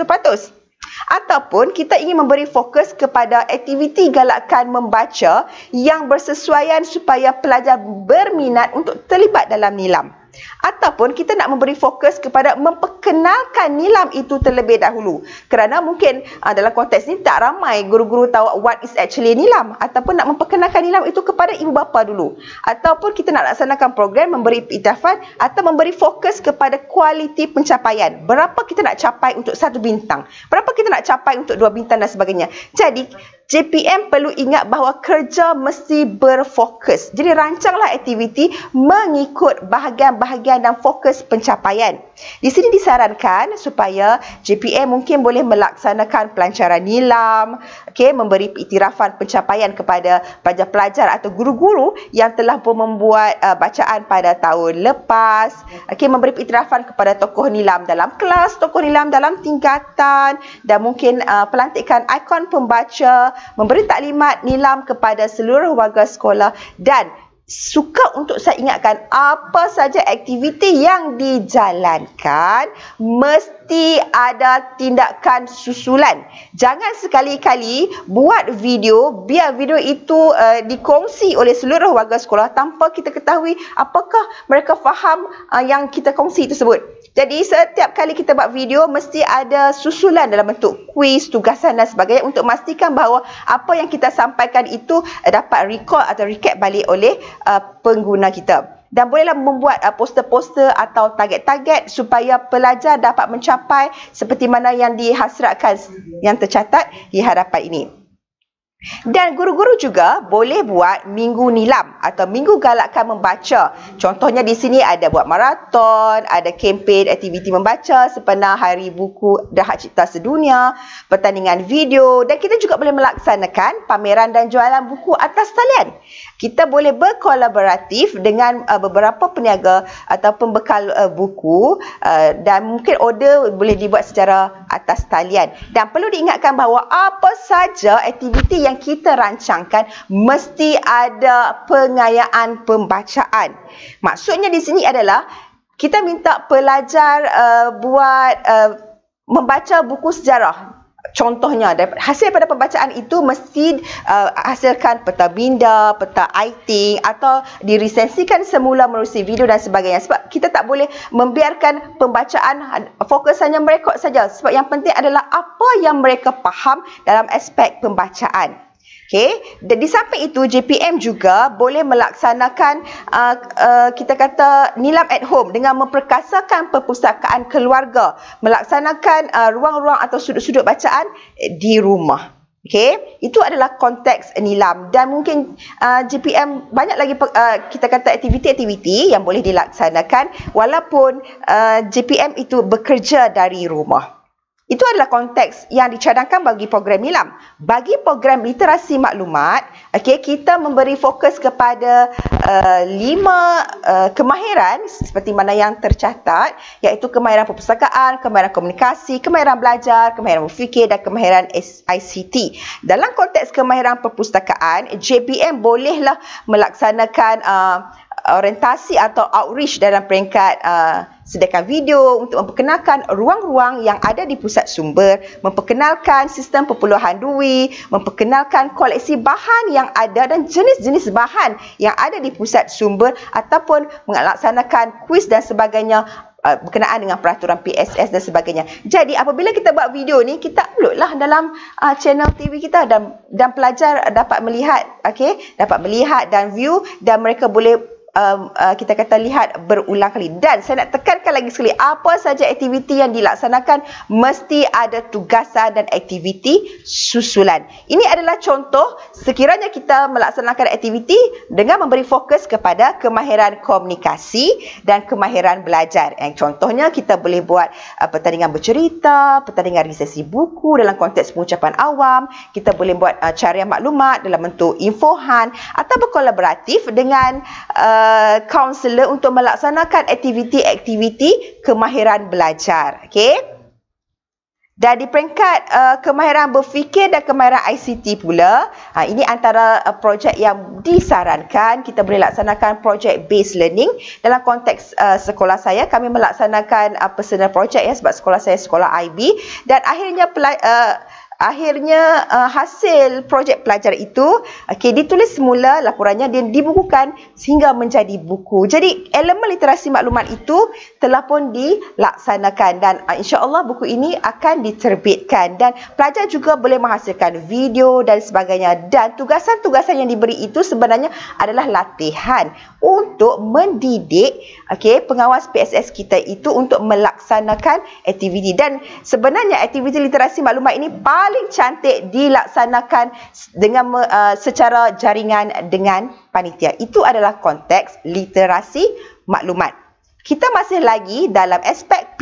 ataupun kita ingin memberi fokus kepada aktiviti galakkan membaca yang bersesuaian supaya pelajar berminat untuk terlibat dalam nilam ataupun kita nak memberi fokus kepada memperkenalkan nilam itu terlebih dahulu kerana mungkin uh, dalam konteks ni tak ramai guru-guru tahu what is actually nilam ataupun nak memperkenalkan nilam itu kepada ibu bapa dulu ataupun kita nak laksanakan program memberi pitafan atau memberi fokus kepada kualiti pencapaian berapa kita nak capai untuk satu bintang berapa kita nak capai untuk dua bintang dan sebagainya jadi JPM perlu ingat bahawa kerja mesti berfokus. Jadi rancanglah aktiviti mengikut bahagian-bahagian dan fokus pencapaian. Di sini disarankan supaya JPM mungkin boleh melaksanakan pelancaran nilam, okay, memberi iktirafan pencapaian kepada pelajar-pelajar atau guru-guru yang telah pun membuat uh, bacaan pada tahun lepas, okay, memberi iktirafan kepada tokoh nilam dalam kelas, tokoh nilam dalam tingkatan dan mungkin uh, pelantikan ikon pembaca memberi taklimat nilam kepada seluruh warga sekolah dan suka untuk saya ingatkan apa saja aktiviti yang dijalankan mesti ada tindakan susulan jangan sekali-kali buat video biar video itu uh, dikongsi oleh seluruh warga sekolah tanpa kita ketahui apakah mereka faham uh, yang kita kongsi tersebut jadi setiap kali kita buat video mesti ada susulan dalam bentuk kuis, tugasan dan sebagainya untuk memastikan bahawa apa yang kita sampaikan itu eh, dapat record atau recap balik oleh uh, pengguna kita. Dan bolehlah membuat eh, poster-poster atau target-target supaya pelajar dapat mencapai seperti mana yang dihasratkan yang tercatat di hadapan ini. Dan guru-guru juga boleh buat minggu nilam atau minggu galakkan membaca. Contohnya di sini ada buat maraton, ada kempen aktiviti membaca sepanjang hari buku dah cipta sedunia, pertandingan video dan kita juga boleh melaksanakan pameran dan jualan buku atas talian kita boleh berkolaboratif dengan uh, beberapa peniaga atau pembekal uh, buku uh, dan mungkin order boleh dibuat secara atas talian dan perlu diingatkan bahawa apa saja aktiviti yang kita rancangkan mesti ada pengayaan pembacaan maksudnya di sini adalah kita minta pelajar uh, buat uh, membaca buku sejarah contohnya hasil pada pembacaan itu mesti uh, hasilkan peta binda, peta iting atau diresensikan semula melalui video dan sebagainya sebab kita tak boleh membiarkan pembacaan uh, fokus hanya merekod saja sebab yang penting adalah apa yang mereka faham dalam aspek pembacaan Okey, dan Di samping itu, JPM juga boleh melaksanakan uh, uh, kita kata nilam at home dengan memperkasakan perpustakaan keluarga, melaksanakan uh, ruang-ruang atau sudut-sudut bacaan di rumah. Okey, itu adalah konteks nilam dan mungkin uh, banyak lagi uh, kita kata aktiviti-aktiviti yang boleh dilaksanakan walaupun uh, itu bekerja dari rumah. Itu adalah konteks yang dicadangkan bagi program ILAM. Bagi program literasi maklumat, okay, kita memberi fokus kepada uh, lima uh, kemahiran seperti mana yang tercatat iaitu kemahiran perpustakaan, kemahiran komunikasi, kemahiran belajar, kemahiran berfikir dan kemahiran ICT. Dalam konteks kemahiran perpustakaan, JPM bolehlah melaksanakan uh, orientasi atau outreach dalam peringkat uh, sediakan video untuk memperkenalkan ruang-ruang yang ada di pusat sumber, memperkenalkan sistem perpuluhan dui, memperkenalkan koleksi bahan yang ada dan jenis-jenis bahan yang ada di pusat sumber ataupun melaksanakan kuis dan sebagainya uh, berkenaan dengan peraturan PSS dan sebagainya. Jadi apabila kita buat video ni, kita uploadlah dalam uh, channel TV kita dan dan pelajar dapat melihat, okey, dapat melihat dan view dan mereka boleh um, uh, kita kata lihat berulang kali dan saya nak tekankan lagi sekali apa saja aktiviti yang dilaksanakan mesti ada tugasan dan aktiviti susulan. Ini adalah contoh sekiranya kita melaksanakan aktiviti dengan memberi fokus kepada kemahiran komunikasi dan kemahiran belajar. Yang eh, contohnya kita boleh buat uh, pertandingan bercerita, pertandingan resesi buku dalam konteks pengucapan awam, kita boleh buat uh, carian maklumat dalam bentuk infohan atau berkolaboratif dengan uh, kaunselor uh, untuk melaksanakan aktiviti-aktiviti kemahiran belajar. Okay? Dan di peringkat uh, kemahiran berfikir dan kemahiran ICT pula, ha, ini antara uh, projek yang disarankan kita boleh laksanakan projek based learning dalam konteks uh, sekolah saya. Kami melaksanakan uh, personal project ya sebab sekolah saya sekolah IB dan akhirnya pelajar uh, akhirnya uh, hasil projek pelajar itu okey ditulis semula laporannya dan dibukukan sehingga menjadi buku. Jadi elemen literasi maklumat itu telah pun dilaksanakan dan uh, insya-Allah buku ini akan diterbitkan dan pelajar juga boleh menghasilkan video dan sebagainya dan tugasan-tugasan yang diberi itu sebenarnya adalah latihan untuk mendidik okey pengawas PSS kita itu untuk melaksanakan aktiviti dan sebenarnya aktiviti literasi maklumat ini paling paling cantik dilaksanakan dengan uh, secara jaringan dengan panitia. Itu adalah konteks literasi maklumat. Kita masih lagi dalam aspek P,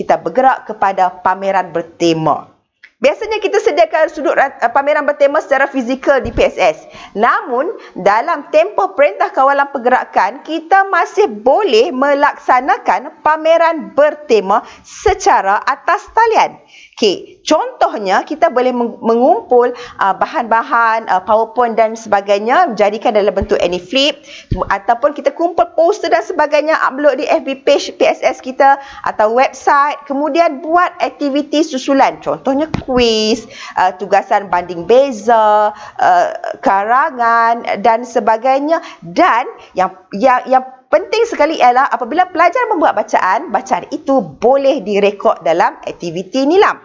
kita bergerak kepada pameran bertema. Biasanya kita sediakan sudut uh, pameran bertema secara fizikal di PSS. Namun, dalam tempoh perintah kawalan pergerakan, kita masih boleh melaksanakan pameran bertema secara atas talian. Okay, contohnya kita boleh mengumpul uh, bahan-bahan uh, PowerPoint dan sebagainya jadikan dalam bentuk AnyFlip ataupun kita kumpul poster dan sebagainya upload di FB page PSS kita atau website kemudian buat aktiviti susulan contohnya kuis, uh, tugasan banding beza, uh, karangan dan sebagainya dan yang yang yang penting sekali ialah apabila pelajar membuat bacaan, bacaan itu boleh direkod dalam aktiviti nilam.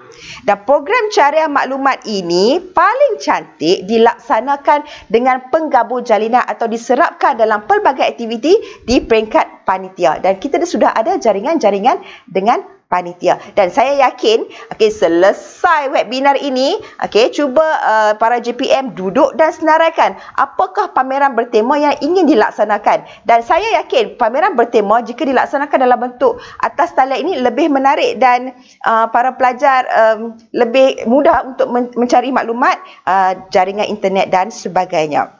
Dan program carian maklumat ini paling cantik dilaksanakan dengan penggabung jalinan atau diserapkan dalam pelbagai aktiviti di peringkat panitia. Dan kita sudah ada jaringan-jaringan dengan panitia dan saya yakin okay selesai webinar ini okay cuba uh, para JPM duduk dan senaraikan apakah pameran bertema yang ingin dilaksanakan dan saya yakin pameran bertema jika dilaksanakan dalam bentuk atas talian ini lebih menarik dan uh, para pelajar um, lebih mudah untuk men- mencari maklumat uh, jaringan internet dan sebagainya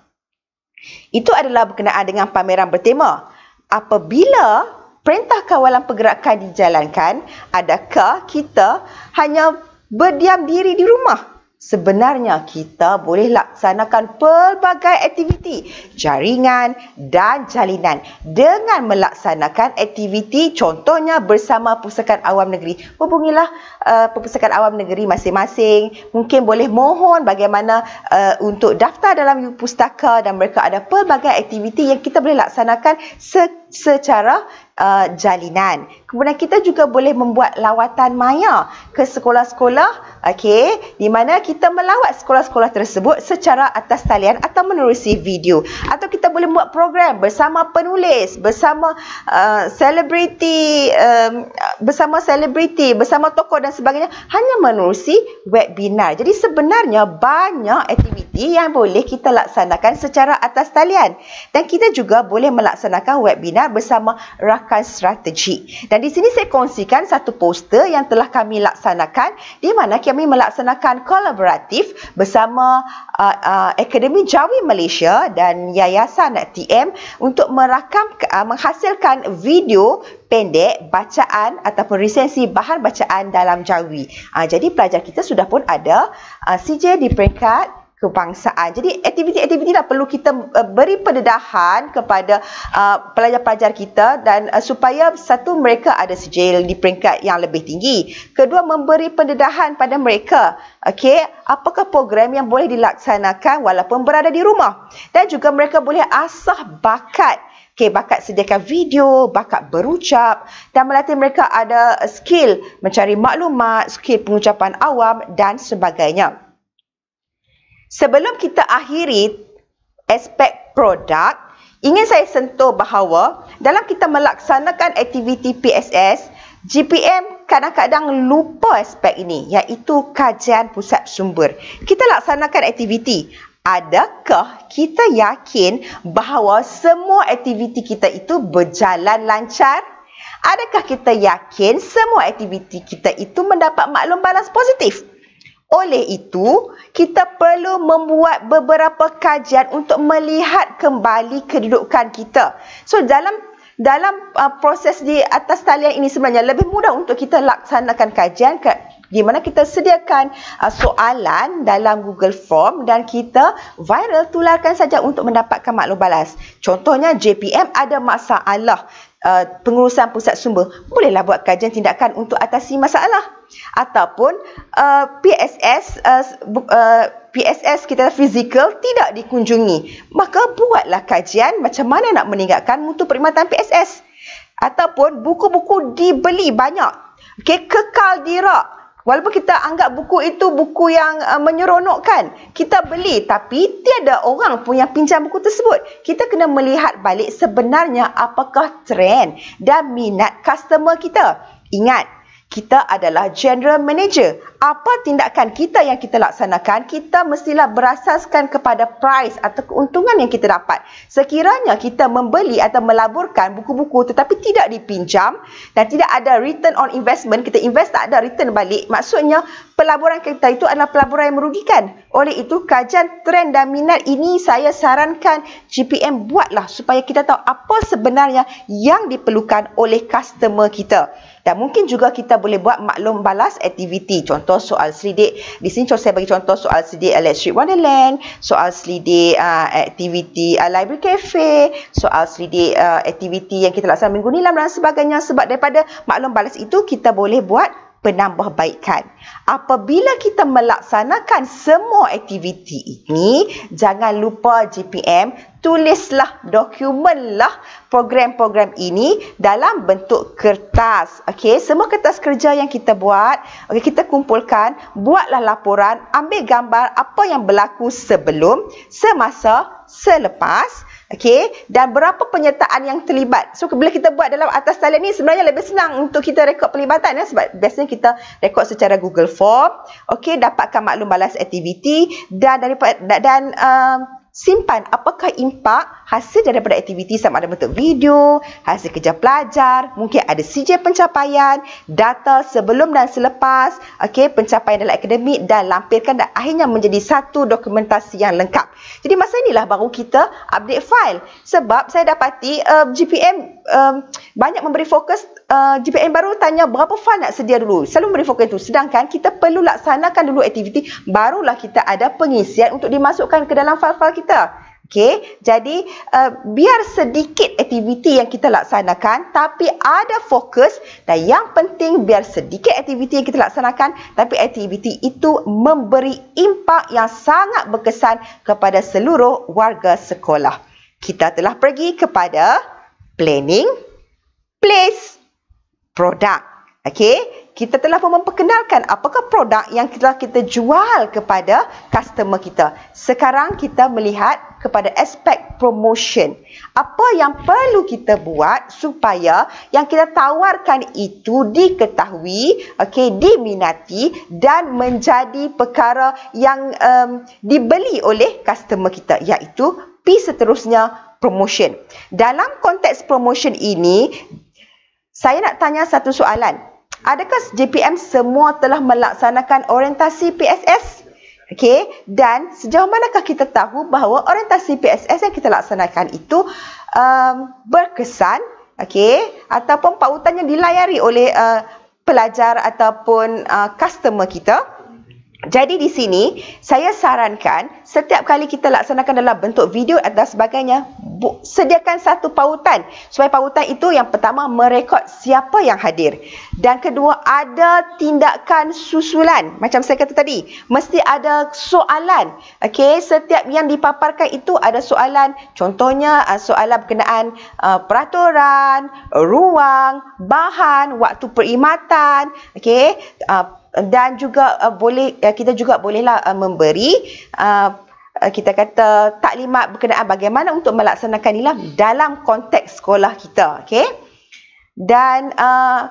itu adalah berkenaan dengan pameran bertema apabila perintah kawalan pergerakan dijalankan, adakah kita hanya berdiam diri di rumah? Sebenarnya kita boleh laksanakan pelbagai aktiviti jaringan dan jalinan dengan melaksanakan aktiviti contohnya bersama Pusakan Awam Negeri. Hubungilah uh, perpustakaan awam negeri masing-masing mungkin boleh mohon bagaimana uh, untuk daftar dalam pustaka dan mereka ada pelbagai aktiviti yang kita boleh laksanakan se- secara Uh, jalinan. Kemudian kita juga boleh membuat lawatan maya ke sekolah-sekolah, okay di mana kita melawat sekolah-sekolah tersebut secara atas talian atau menerusi video. Atau kita boleh buat program bersama penulis, bersama uh, selebriti, um, bersama selebriti, bersama tokoh dan dan sebagainya hanya menerusi webinar. Jadi sebenarnya banyak aktiviti yang boleh kita laksanakan secara atas talian dan kita juga boleh melaksanakan webinar bersama rakan strategi. Dan di sini saya kongsikan satu poster yang telah kami laksanakan di mana kami melaksanakan kolaboratif bersama uh, uh, Akademi Jawi Malaysia dan Yayasan TM untuk merakam uh, menghasilkan video pendek bacaan ataupun resensi bahan bacaan dalam jawi. Uh, jadi pelajar kita sudah pun ada uh, ah, CJ di peringkat kebangsaan. Jadi aktiviti-aktiviti lah perlu kita uh, beri pendedahan kepada uh, pelajar-pelajar kita dan uh, supaya satu mereka ada sejil di peringkat yang lebih tinggi. Kedua memberi pendedahan pada mereka. Okey, apakah program yang boleh dilaksanakan walaupun berada di rumah? Dan juga mereka boleh asah bakat Okay, bakat sediakan video, bakat berucap dan melatih mereka ada skill mencari maklumat, skill pengucapan awam dan sebagainya. Sebelum kita akhiri aspek produk, ingin saya sentuh bahawa dalam kita melaksanakan aktiviti PSS, GPM kadang-kadang lupa aspek ini iaitu kajian pusat sumber. Kita laksanakan aktiviti, Adakah kita yakin bahawa semua aktiviti kita itu berjalan lancar? Adakah kita yakin semua aktiviti kita itu mendapat maklum balas positif? Oleh itu, kita perlu membuat beberapa kajian untuk melihat kembali kedudukan kita. So dalam dalam uh, proses di atas talian ini sebenarnya lebih mudah untuk kita laksanakan kajian di mana kita sediakan uh, soalan dalam Google Form dan kita viral tularkan saja untuk mendapatkan maklum balas. Contohnya JPM ada masalah Uh, pengurusan pusat sumber bolehlah buat kajian tindakan untuk atasi masalah ataupun uh, PSS uh, uh, PSS kita fizikal tidak dikunjungi maka buatlah kajian macam mana nak meningkatkan mutu perkhidmatan PSS ataupun buku-buku dibeli banyak okay, kekal di rak Walaupun kita anggap buku itu buku yang uh, menyeronokkan, kita beli tapi tiada orang pun yang pinjam buku tersebut. Kita kena melihat balik sebenarnya apakah trend dan minat customer kita. Ingat, kita adalah general manager. Apa tindakan kita yang kita laksanakan, kita mestilah berasaskan kepada price atau keuntungan yang kita dapat. Sekiranya kita membeli atau melaburkan buku-buku tetapi tidak dipinjam dan tidak ada return on investment, kita invest tak ada return balik, maksudnya pelaburan kita itu adalah pelaburan yang merugikan. Oleh itu, kajian trend dan minat ini saya sarankan GPM buatlah supaya kita tahu apa sebenarnya yang diperlukan oleh customer kita. Dan mungkin juga kita boleh buat maklum balas aktiviti. Contoh soal selidik. Di sini contoh saya bagi contoh soal selidik Electric Wonderland, soal selidik uh, aktiviti uh, Library Cafe, soal selidik uh, aktiviti yang kita laksanakan minggu ni dan sebagainya. Sebab daripada maklum balas itu kita boleh buat penambahbaikan. Apabila kita melaksanakan semua aktiviti ini, jangan lupa JPM tulislah, dokumenlah program-program ini dalam bentuk kertas. Okey, semua kertas kerja yang kita buat, okay, kita kumpulkan, buatlah laporan, ambil gambar apa yang berlaku sebelum, semasa, selepas. Okay, dan berapa penyertaan yang terlibat. So, bila kita buat dalam atas talian ni sebenarnya lebih senang untuk kita rekod pelibatan ya sebab biasanya kita rekod secara Google Form. Okey, dapatkan maklum balas aktiviti dan daripada dan uh, simpan apakah impak hasil daripada aktiviti sama ada bentuk video, hasil kerja pelajar, mungkin ada CJ pencapaian, data sebelum dan selepas, okay, pencapaian dalam akademik dan lampirkan dan akhirnya menjadi satu dokumentasi yang lengkap. Jadi masa inilah baru kita update file sebab saya dapati uh, eh, GPM um, eh, banyak memberi fokus JPM uh, baru tanya berapa fund nak sedia dulu. Selalu beri fokus itu. Sedangkan kita perlu laksanakan dulu aktiviti barulah kita ada pengisian untuk dimasukkan ke dalam fal-fal kita. Okay, jadi uh, biar sedikit aktiviti yang kita laksanakan tapi ada fokus dan yang penting biar sedikit aktiviti yang kita laksanakan tapi aktiviti itu memberi impak yang sangat berkesan kepada seluruh warga sekolah. Kita telah pergi kepada planning place produk. Okey, kita telah pun memperkenalkan apakah produk yang telah kita jual kepada customer kita. Sekarang kita melihat kepada aspek promotion. Apa yang perlu kita buat supaya yang kita tawarkan itu diketahui, okey, diminati dan menjadi perkara yang um, dibeli oleh customer kita iaitu P seterusnya promotion. Dalam konteks promotion ini saya nak tanya satu soalan. Adakah JPM semua telah melaksanakan orientasi PSS? Okey, dan sejauh manakah kita tahu bahawa orientasi PSS yang kita laksanakan itu um, berkesan, okey, ataupun pautan yang dilayari oleh uh, pelajar ataupun uh, customer kita? Jadi di sini saya sarankan setiap kali kita laksanakan dalam bentuk video atau sebagainya sediakan satu pautan supaya pautan itu yang pertama merekod siapa yang hadir dan kedua ada tindakan susulan macam saya kata tadi mesti ada soalan okey setiap yang dipaparkan itu ada soalan contohnya ah, soalan berkenaan ah, peraturan ruang bahan waktu perkhidmatan okey ah, dan juga uh, boleh uh, kita juga bolehlah uh, memberi uh, uh kita kata taklimat berkenaan bagaimana untuk melaksanakan nilai dalam konteks sekolah kita okey dan uh,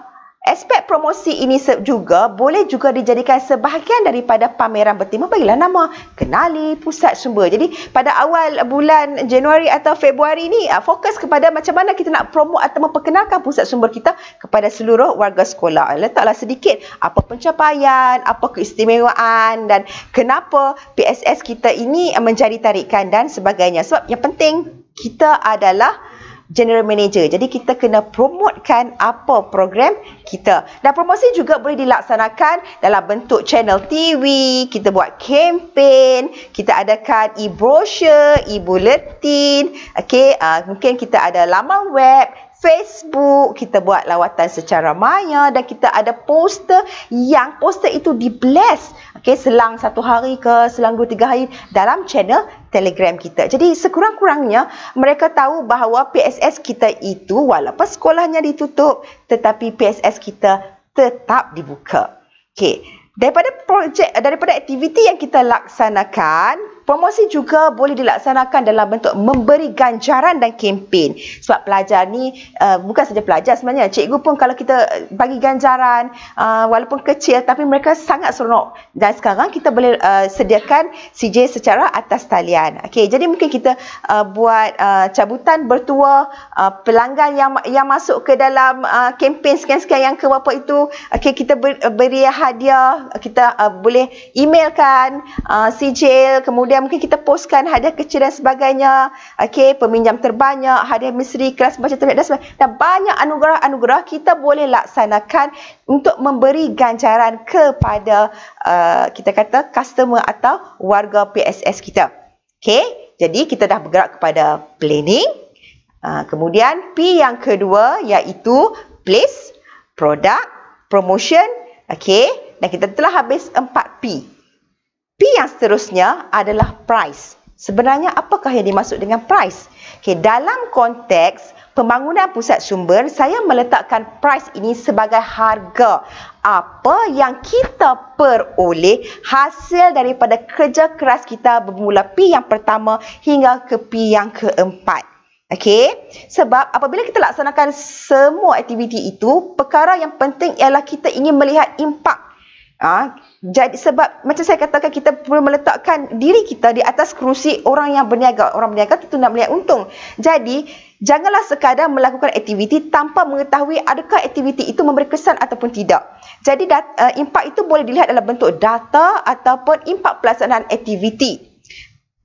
Aspek promosi ini juga boleh juga dijadikan sebahagian daripada pameran bertema bagilah nama kenali pusat sumber. Jadi pada awal bulan Januari atau Februari ini ah, fokus kepada macam mana kita nak promote atau memperkenalkan pusat sumber kita kepada seluruh warga sekolah. Ah, letaklah sedikit apa pencapaian, apa keistimewaan dan kenapa PSS kita ini menjadi tarikan dan sebagainya. Sebab yang penting kita adalah general manager. Jadi kita kena promotkan apa program kita. Dan promosi juga boleh dilaksanakan dalam bentuk channel TV, kita buat kempen, kita adakan e-brochure, e-bulletin, okay, uh, mungkin kita ada laman web, Facebook, kita buat lawatan secara maya dan kita ada poster yang poster itu di bless okay, selang satu hari ke selang dua tiga hari dalam channel telegram kita. Jadi sekurang-kurangnya mereka tahu bahawa PSS kita itu walaupun sekolahnya ditutup tetapi PSS kita tetap dibuka. Okay. Daripada projek, daripada aktiviti yang kita laksanakan, promosi juga boleh dilaksanakan dalam bentuk memberi ganjaran dan kempen sebab pelajar ni uh, bukan saja pelajar sebenarnya cikgu pun kalau kita eh, bagi ganjaran uh, walaupun kecil tapi mereka sangat seronok dan sekarang kita boleh uh, sediakan CJ secara atas talian Okay, jadi mungkin kita uh, buat uh, cabutan bertuah uh, pelanggan yang yang masuk ke dalam uh, kempen sekian-sekian yang ke berapa itu Okay, kita ber, beri hadiah kita uh, boleh emailkan uh, CJ kemudian yang mungkin kita postkan hadiah kecil dan sebagainya. Okey, peminjam terbanyak, hadiah misteri, kelas baca terbaik dan sebagainya. Dan banyak anugerah-anugerah kita boleh laksanakan untuk memberi ganjaran kepada uh, kita kata customer atau warga PSS kita. Okey, jadi kita dah bergerak kepada planning. Uh, kemudian P yang kedua iaitu place, product, promotion. Okey, dan kita telah habis 4 P. P yang seterusnya adalah price. Sebenarnya apakah yang dimaksud dengan price? Okay, dalam konteks pembangunan pusat sumber, saya meletakkan price ini sebagai harga. Apa yang kita peroleh hasil daripada kerja keras kita bermula P yang pertama hingga ke P yang keempat. Okay? sebab apabila kita laksanakan semua aktiviti itu, perkara yang penting ialah kita ingin melihat impak Ha? Jadi sebab macam saya katakan kita perlu meletakkan diri kita di atas kerusi orang yang berniaga. Orang berniaga itu nak melihat untung. Jadi janganlah sekadar melakukan aktiviti tanpa mengetahui adakah aktiviti itu memberi kesan ataupun tidak. Jadi dat, uh, impak itu boleh dilihat dalam bentuk data ataupun impak pelaksanaan aktiviti.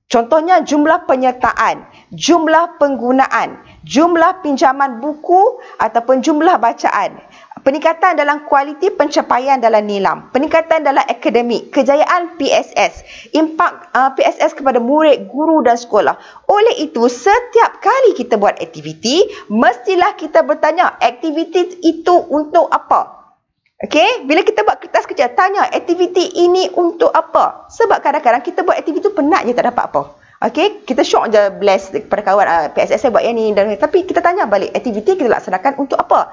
Contohnya jumlah penyertaan, jumlah penggunaan, jumlah pinjaman buku ataupun jumlah bacaan peningkatan dalam kualiti pencapaian dalam NILAM, peningkatan dalam akademik, kejayaan PSS, impak uh, PSS kepada murid, guru dan sekolah. Oleh itu, setiap kali kita buat aktiviti, mestilah kita bertanya aktiviti itu untuk apa? Okey, bila kita buat kertas kerja, tanya aktiviti ini untuk apa? Sebab kadang-kadang kita buat aktiviti tu penat je tak dapat apa. -apa. Okay, kita shock je bless kepada kawan uh, ah, PSS saya buat yang ni dan ni. Tapi kita tanya balik aktiviti kita laksanakan untuk apa?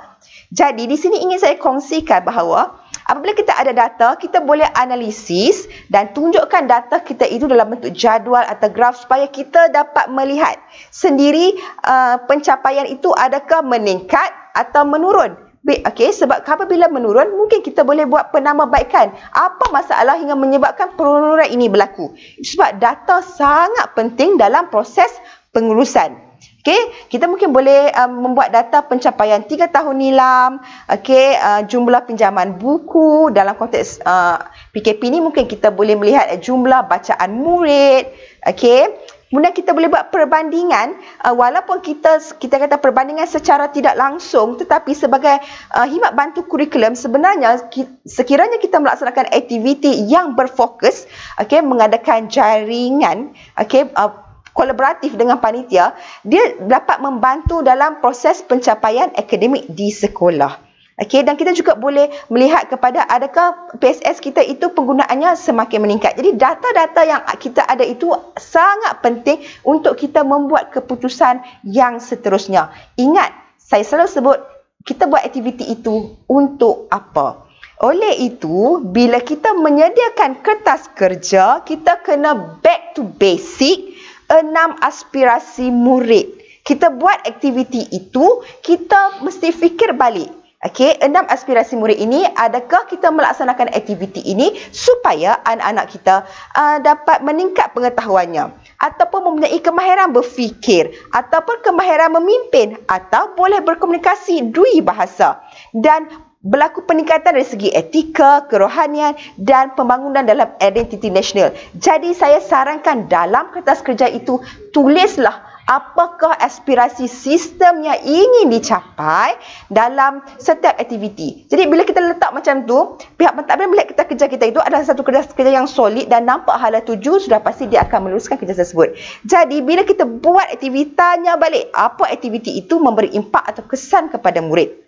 Jadi di sini ingin saya kongsikan bahawa apabila kita ada data, kita boleh analisis dan tunjukkan data kita itu dalam bentuk jadual atau graf supaya kita dapat melihat sendiri uh, pencapaian itu adakah meningkat atau menurun. Okay, sebab apabila menurun, mungkin kita boleh buat penambahbaikan. Apa masalah hingga menyebabkan penurunan ini berlaku? Sebab data sangat penting dalam proses pengurusan. Okay, kita mungkin boleh um, membuat data pencapaian 3 tahun nilam, okay, uh, jumlah pinjaman buku dalam konteks uh, PKP ini mungkin kita boleh melihat jumlah bacaan murid, okay, Kemudian kita boleh buat perbandingan uh, walaupun kita kita kata perbandingan secara tidak langsung tetapi sebagai uh, himat bantu kurikulum sebenarnya ki, sekiranya kita melaksanakan aktiviti yang berfokus okey mengadakan jaringan okey uh, kolaboratif dengan panitia dia dapat membantu dalam proses pencapaian akademik di sekolah. Okay, dan kita juga boleh melihat kepada adakah PSS kita itu penggunaannya semakin meningkat. Jadi data-data yang kita ada itu sangat penting untuk kita membuat keputusan yang seterusnya. Ingat saya selalu sebut kita buat aktiviti itu untuk apa? Oleh itu, bila kita menyediakan kertas kerja, kita kena back to basic enam aspirasi murid. Kita buat aktiviti itu, kita mesti fikir balik Okey, enam aspirasi murid ini, adakah kita melaksanakan aktiviti ini supaya anak-anak kita uh, dapat meningkat pengetahuannya ataupun mempunyai kemahiran berfikir ataupun kemahiran memimpin atau boleh berkomunikasi dui bahasa dan berlaku peningkatan dari segi etika, kerohanian dan pembangunan dalam identiti nasional. Jadi saya sarankan dalam kertas kerja itu tulislah apakah aspirasi sistem yang ingin dicapai dalam setiap aktiviti. Jadi bila kita letak macam tu, pihak pentadbir melihat kita kerja kita itu adalah satu kerja kerja yang solid dan nampak hala tuju sudah pasti dia akan meluluskan kerja tersebut. Jadi bila kita buat aktivitanya balik, apa aktiviti itu memberi impak atau kesan kepada murid.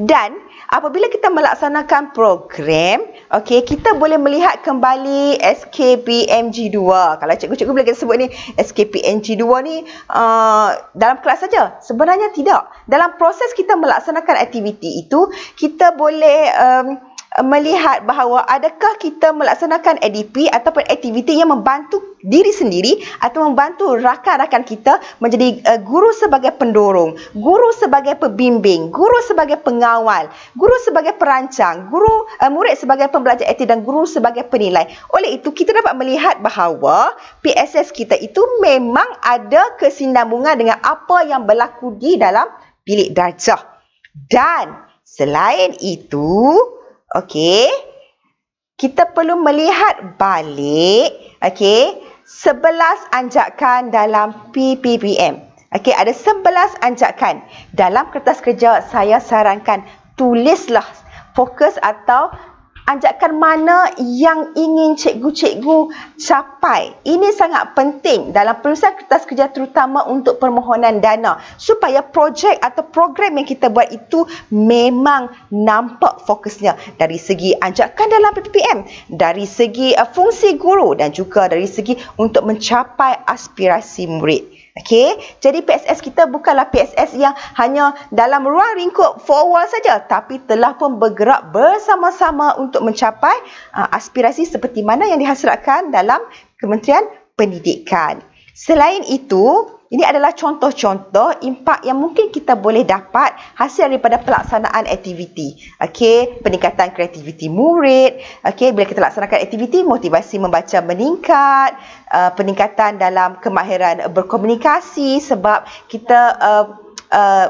Dan apabila kita melaksanakan program, okay kita boleh melihat kembali SKPMG2. Kalau cikgu-cikgu boleh kita sebut ni SKPMG2 ni uh, dalam kelas saja. Sebenarnya tidak. Dalam proses kita melaksanakan aktiviti itu, kita boleh um, Eh, melihat bahawa adakah kita melaksanakan ADP ataupun aktiviti yang membantu diri sendiri atau membantu rakan-rakan kita menjadi eh, guru sebagai pendorong, guru sebagai pembimbing, guru sebagai pengawal, guru sebagai perancang, guru uh, murid sebagai pembelajar aktif dan guru sebagai penilai. Oleh itu kita dapat melihat bahawa PSS kita itu memang ada kesinambungan dengan apa yang berlaku di dalam bilik darjah. Dan selain itu Okey. Kita perlu melihat balik. Okey. Sebelas anjakan dalam PPBM. Okey, ada sebelas anjakan. Dalam kertas kerja, saya sarankan tulislah fokus atau anjakan mana yang ingin cikgu-cikgu capai. Ini sangat penting dalam penulisan kertas kerja terutama untuk permohonan dana supaya projek atau program yang kita buat itu memang nampak fokusnya dari segi anjakan dalam PPPM, dari segi uh, fungsi guru dan juga dari segi untuk mencapai aspirasi murid. Okay, jadi PSS kita bukanlah PSS yang hanya dalam ruang ringkup four wall saja, tapi telah pun bergerak bersama-sama untuk mencapai uh, aspirasi seperti mana yang dihasratkan dalam Kementerian Pendidikan. Selain itu, ini adalah contoh-contoh impak yang mungkin kita boleh dapat hasil daripada pelaksanaan aktiviti. Okey, peningkatan kreativiti murid. Okey, bila kita laksanakan aktiviti, motivasi membaca meningkat. Uh, peningkatan dalam kemahiran berkomunikasi sebab kita uh, uh,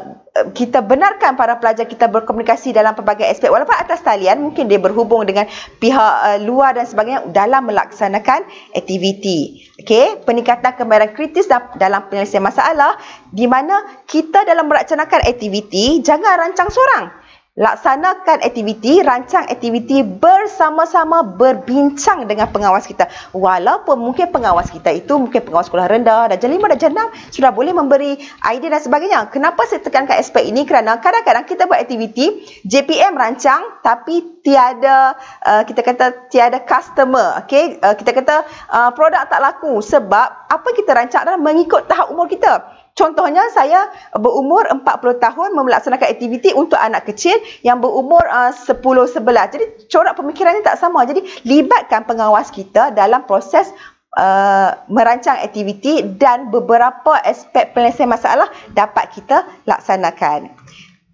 kita benarkan para pelajar kita berkomunikasi dalam pelbagai aspek walaupun atas talian mungkin dia berhubung dengan pihak uh, luar dan sebagainya dalam melaksanakan aktiviti okey peningkatan kemahiran kritis dalam penyelesaian masalah di mana kita dalam meracanakan aktiviti jangan rancang seorang laksanakan aktiviti, rancang aktiviti bersama-sama berbincang dengan pengawas kita. Walaupun mungkin pengawas kita itu mungkin pengawas sekolah rendah, darjah lima, darjah enam, sudah boleh memberi idea dan sebagainya. Kenapa saya tekankan aspek ini? Kerana kadang-kadang kita buat aktiviti, JPM rancang tapi tiada, uh, kita kata tiada customer. Okay? Uh, kita kata uh, produk tak laku sebab apa kita rancang adalah mengikut tahap umur kita. Contohnya saya berumur 40 tahun melaksanakan aktiviti untuk anak kecil yang berumur uh, 10-11. Jadi corak pemikirannya tak sama. Jadi libatkan pengawas kita dalam proses Uh, merancang aktiviti dan beberapa aspek penyelesaian masalah dapat kita laksanakan.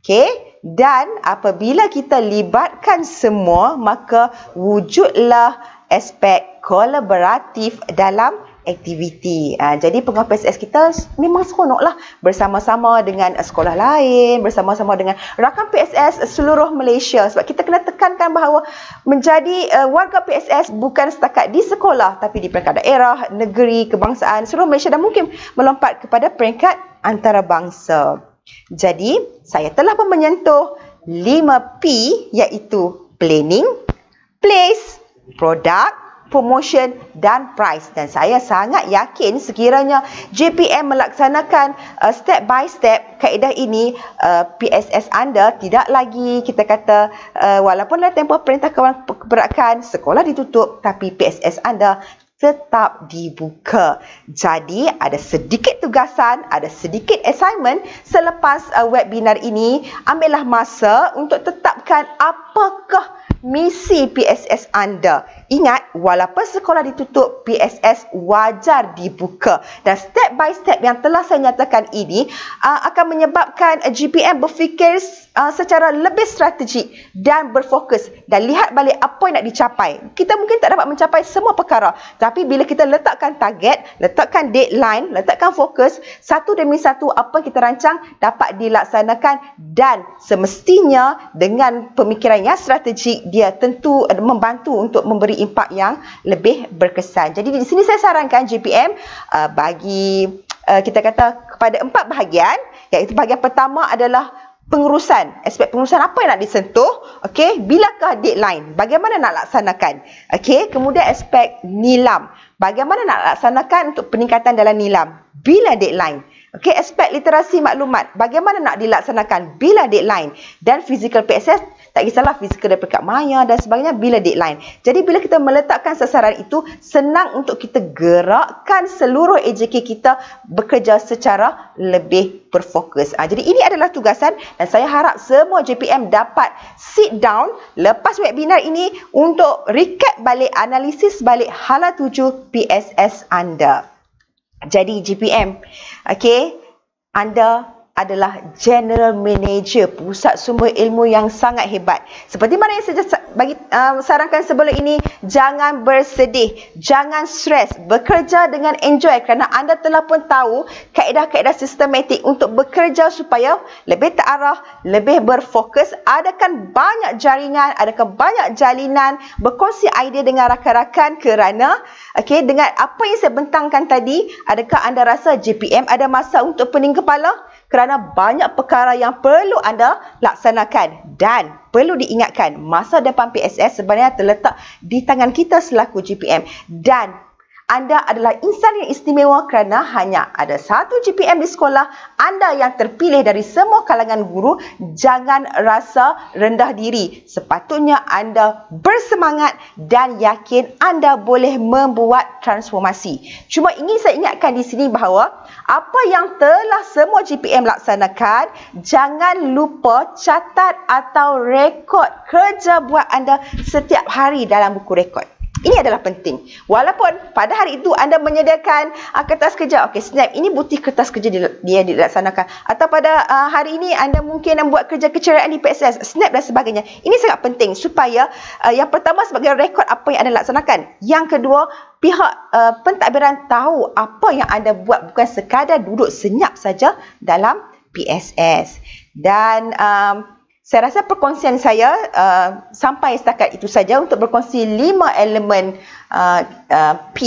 Okey, dan apabila kita libatkan semua maka wujudlah aspek kolaboratif dalam aktiviti. Ha, jadi pengawal PSS kita memang seronok lah bersama-sama dengan sekolah lain, bersama-sama dengan rakan PSS seluruh Malaysia. Sebab kita kena tekankan bahawa menjadi uh, warga PSS bukan setakat di sekolah tapi di peringkat daerah, negeri, kebangsaan, seluruh Malaysia dan mungkin melompat kepada peringkat antarabangsa. Jadi saya telah pun menyentuh 5P iaitu planning, place, product, promotion dan price dan saya sangat yakin sekiranya JPM melaksanakan uh, step by step kaedah ini uh, PSS anda tidak lagi kita kata uh, walaupun ada tempoh perintah kawalan pergerakan sekolah ditutup tapi PSS anda tetap dibuka. Jadi ada sedikit tugasan, ada sedikit assignment selepas uh, webinar ini. Ambillah masa untuk tetapkan apakah uh, misi PSS anda. Ingat, walaupun sekolah ditutup, PSS wajar dibuka. Dan step by step yang telah saya nyatakan ini uh, akan menyebabkan GPM berfikir uh, secara lebih strategik dan berfokus dan lihat balik apa yang nak dicapai. Kita mungkin tak dapat mencapai semua perkara, tapi bila kita letakkan target, letakkan deadline, letakkan fokus, satu demi satu apa kita rancang dapat dilaksanakan dan semestinya dengan pemikiran yang strategik dia tentu eh, membantu untuk memberi impak yang lebih berkesan. Jadi di sini saya sarankan JPM uh, eh, bagi uh, kita kata kepada empat bahagian iaitu bahagian pertama adalah pengurusan. Aspek pengurusan apa yang nak disentuh? Okey, bilakah deadline? Bagaimana nak laksanakan? Okey, kemudian aspek nilam. Bagaimana nak laksanakan untuk peningkatan dalam nilam? Bila deadline? Okey, aspek literasi maklumat. Bagaimana nak dilaksanakan? Bila deadline? Dan physical PSS tak kisahlah fizikal daripada kat maya dan sebagainya bila deadline. Jadi bila kita meletakkan sasaran itu senang untuk kita gerakkan seluruh AJK kita bekerja secara lebih berfokus. Ha, jadi ini adalah tugasan dan saya harap semua JPM dapat sit down lepas webinar ini untuk recap balik analisis balik hala tuju PSS anda. Jadi JPM, okay, anda adalah general manager pusat sumber ilmu yang sangat hebat. Seperti mana yang saya bagi uh, sarankan sebelum ini, jangan bersedih, jangan stres, bekerja dengan enjoy kerana anda telah pun tahu kaedah-kaedah sistematik untuk bekerja supaya lebih terarah, lebih berfokus, adakan banyak jaringan, adakan banyak jalinan, berkongsi idea dengan rakan-rakan kerana okey dengan apa yang saya bentangkan tadi, adakah anda rasa JPM ada masa untuk pening kepala? kerana banyak perkara yang perlu anda laksanakan dan perlu diingatkan masa depan PSS sebenarnya terletak di tangan kita selaku GPM dan anda adalah insan yang istimewa kerana hanya ada satu GPM di sekolah, anda yang terpilih dari semua kalangan guru, jangan rasa rendah diri. Sepatutnya anda bersemangat dan yakin anda boleh membuat transformasi. Cuma ingin saya ingatkan di sini bahawa apa yang telah semua GPM laksanakan, jangan lupa catat atau rekod kerja buat anda setiap hari dalam buku rekod. Ini adalah penting. Walaupun pada hari itu anda menyediakan uh, kertas kerja. Okey, snap. Ini butir kertas kerja dia, dia dilaksanakan. Atau pada uh, hari ini anda mungkin membuat kerja keceriaan di PSS. Snap dan sebagainya. Ini sangat penting supaya uh, yang pertama sebagai rekod apa yang anda laksanakan. Yang kedua, pihak uh, pentadbiran tahu apa yang anda buat bukan sekadar duduk senyap saja dalam PSS. Dan... Um, saya rasa perkongsian saya uh, sampai setakat itu saja untuk berkongsi lima elemen uh, uh, P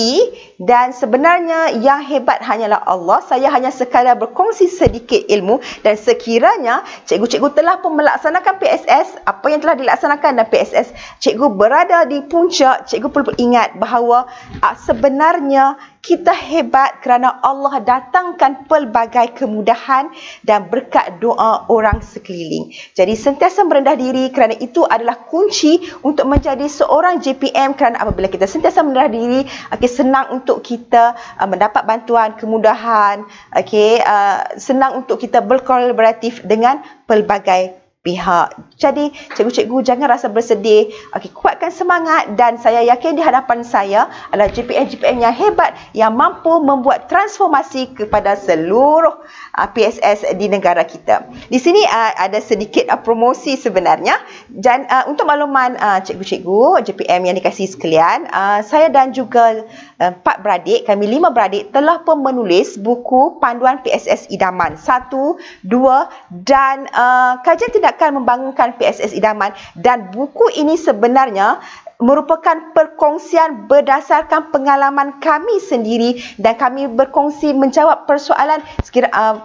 dan sebenarnya yang hebat hanyalah Allah. Saya hanya sekadar berkongsi sedikit ilmu dan sekiranya cikgu-cikgu telah pun melaksanakan PSS, apa yang telah dilaksanakan dan PSS, cikgu berada di puncak, cikgu perlu ingat bahawa uh, sebenarnya kita hebat kerana Allah datangkan pelbagai kemudahan dan berkat doa orang sekeliling. Jadi sentiasa merendah diri kerana itu adalah kunci untuk menjadi seorang JPM kerana apabila kita sentiasa merendah diri, okay, senang untuk kita uh, mendapat bantuan, kemudahan, okay, uh, senang untuk kita berkolaboratif dengan pelbagai pihak. Jadi cikgu-cikgu jangan rasa bersedih. Okey, kuatkan semangat dan saya yakin di hadapan saya adalah GPN-GPN yang hebat yang mampu membuat transformasi kepada seluruh uh, ah, PSS di negara kita. Di sini uh, ada sedikit uh, promosi sebenarnya dan uh, untuk makluman uh, cikgu-cikgu JPM yang dikasih sekalian, uh, saya dan juga empat uh, beradik, kami lima beradik telah pun menulis buku panduan PSS idaman satu dua dan uh, kajian tindakan akan membangunkan PSS idaman dan buku ini sebenarnya merupakan perkongsian berdasarkan pengalaman kami sendiri dan kami berkongsi menjawab persoalan sekiranya uh,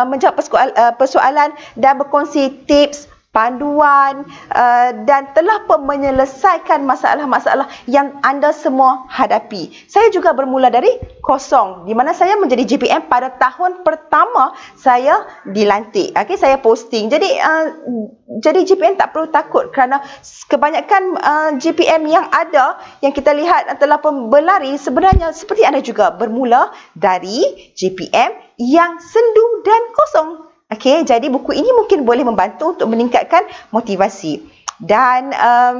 uh, menjawab uh, persoalan dan berkongsi tips panduan uh, dan telah pun menyelesaikan masalah-masalah yang anda semua hadapi. Saya juga bermula dari kosong di mana saya menjadi GPM pada tahun pertama saya dilantik. Okey, saya posting. Jadi uh, jadi GPM tak perlu takut kerana kebanyakan uh, eh, GPM yang ada yang kita lihat telah pun berlari sebenarnya seperti anda juga bermula dari GPM yang sendu dan kosong. Okay, jadi buku ini mungkin boleh membantu untuk meningkatkan motivasi. Dan um,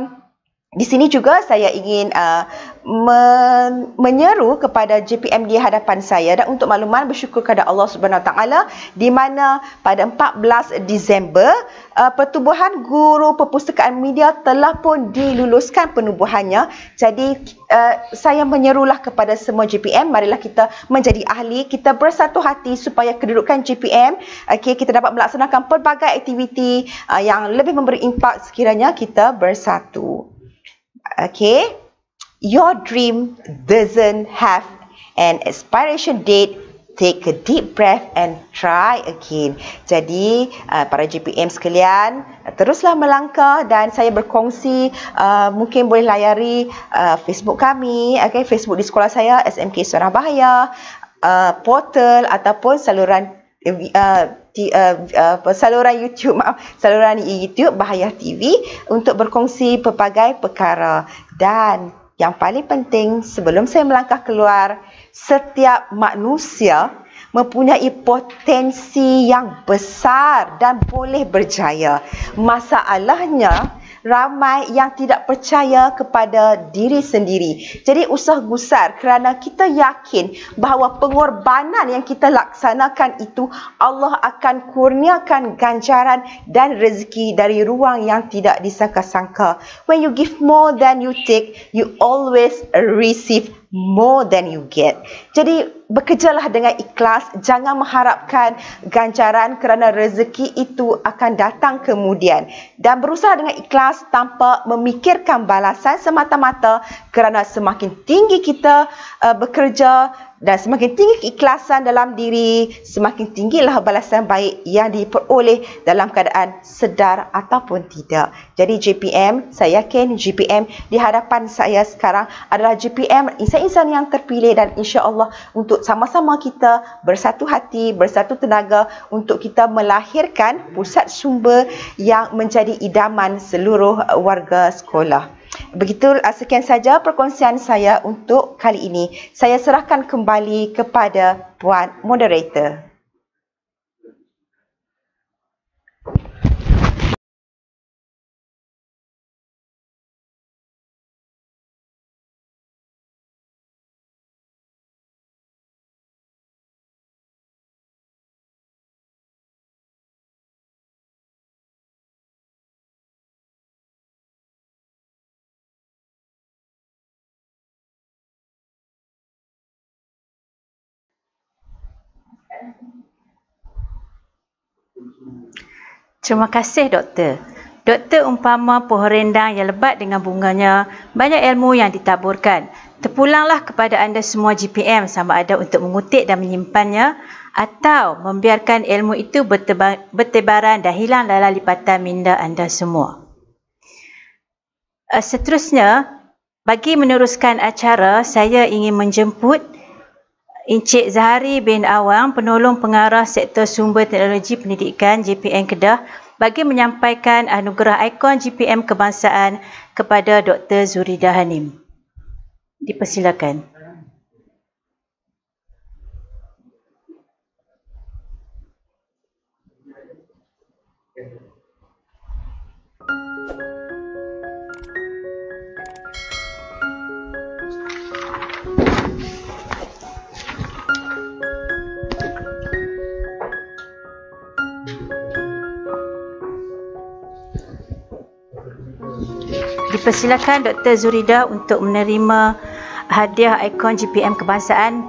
di sini juga saya ingin uh, me- menyeru kepada JPM di hadapan saya dan untuk makluman bersyukur kepada Allah Subhanahu Wa Taala di mana pada 14 Disember uh, pertubuhan guru perpustakaan media telah pun diluluskan penubuhannya. Jadi uh, saya menyerulah kepada semua GPM, marilah kita menjadi ahli, kita bersatu hati supaya kedudukan GPM, okay, kita dapat melaksanakan pelbagai aktiviti uh, yang lebih memberi impak sekiranya kita bersatu. Okay, your dream doesn't have an expiration date take a deep breath and try again. Jadi uh, para GPM sekalian, teruslah melangkah dan saya berkongsi uh, mungkin boleh layari uh, Facebook kami, okay? Facebook di sekolah saya SMK Suara Bahaya, uh, portal ataupun saluran uh, di uh, uh, saluran YouTube maaf saluran YouTube Bahaya TV untuk berkongsi pelbagai perkara dan yang paling penting sebelum saya melangkah keluar setiap manusia mempunyai potensi yang besar dan boleh berjaya. Masalahnya ramai yang tidak percaya kepada diri sendiri. Jadi usah gusar kerana kita yakin bahawa pengorbanan yang kita laksanakan itu Allah akan kurniakan ganjaran dan rezeki dari ruang yang tidak disangka-sangka. When you give more than you take, you always receive more than you get. Jadi bekerjalah dengan ikhlas, jangan mengharapkan ganjaran kerana rezeki itu akan datang kemudian. Dan berusaha dengan ikhlas tanpa memikirkan balasan semata-mata kerana semakin tinggi kita uh, bekerja, dan semakin tinggi keikhlasan dalam diri, semakin tinggilah balasan baik yang diperoleh dalam keadaan sedar ataupun tidak. Jadi JPM saya yakin JPM di hadapan saya sekarang adalah JPM insan-insan yang terpilih dan insya Allah untuk sama-sama kita bersatu hati, bersatu tenaga untuk kita melahirkan pusat sumber yang menjadi idaman seluruh warga sekolah. Begitu ah, sekian saja perkongsian saya untuk kali ini. Saya serahkan kembali kepada puan moderator. Terima kasih doktor. Doktor umpama pohon rendang yang lebat dengan bunganya, banyak ilmu yang ditaburkan. Terpulanglah kepada anda semua GPM sama ada untuk mengutip dan menyimpannya atau membiarkan ilmu itu bertebaran dan hilang dalam lipatan minda anda semua. Eh, seterusnya, bagi meneruskan acara, saya ingin menjemput Encik Zahari bin Awang, penolong pengarah sektor sumber teknologi pendidikan JPN Kedah bagi menyampaikan anugerah ikon JPM kebangsaan kepada Dr. Zurida Hanim. Dipersilakan. dipersilakan Dr. Zurida untuk menerima hadiah ikon GPM kebangsaan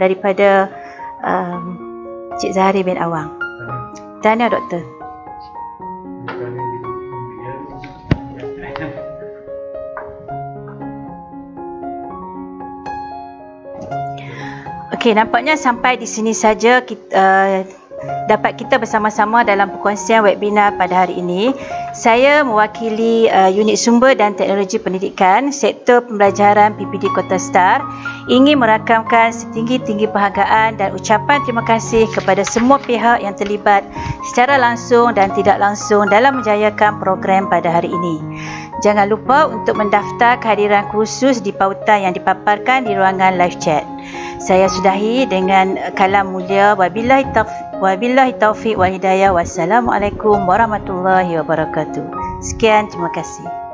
daripada um, Cik Zahari bin Awang. Tahniah Dr. Okay, nampaknya sampai di sini saja kita, uh, dapat kita bersama-sama dalam perkongsian webinar pada hari ini. Saya mewakili uh, unit sumber dan teknologi pendidikan sektor pembelajaran PPD Kota Star ingin merakamkan setinggi-tinggi penghargaan dan ucapan terima kasih kepada semua pihak yang terlibat secara langsung dan tidak langsung dalam menjayakan program pada hari ini. Jangan lupa untuk mendaftar kehadiran khusus di pautan yang dipaparkan di ruangan live chat. Saya sudahi dengan eh, kalam mulia wabillahi taufiq wabillahi taufiq wal hidayah. Wassalamualaikum warahmatullahi wabarakatuh. Sekian terima kasih.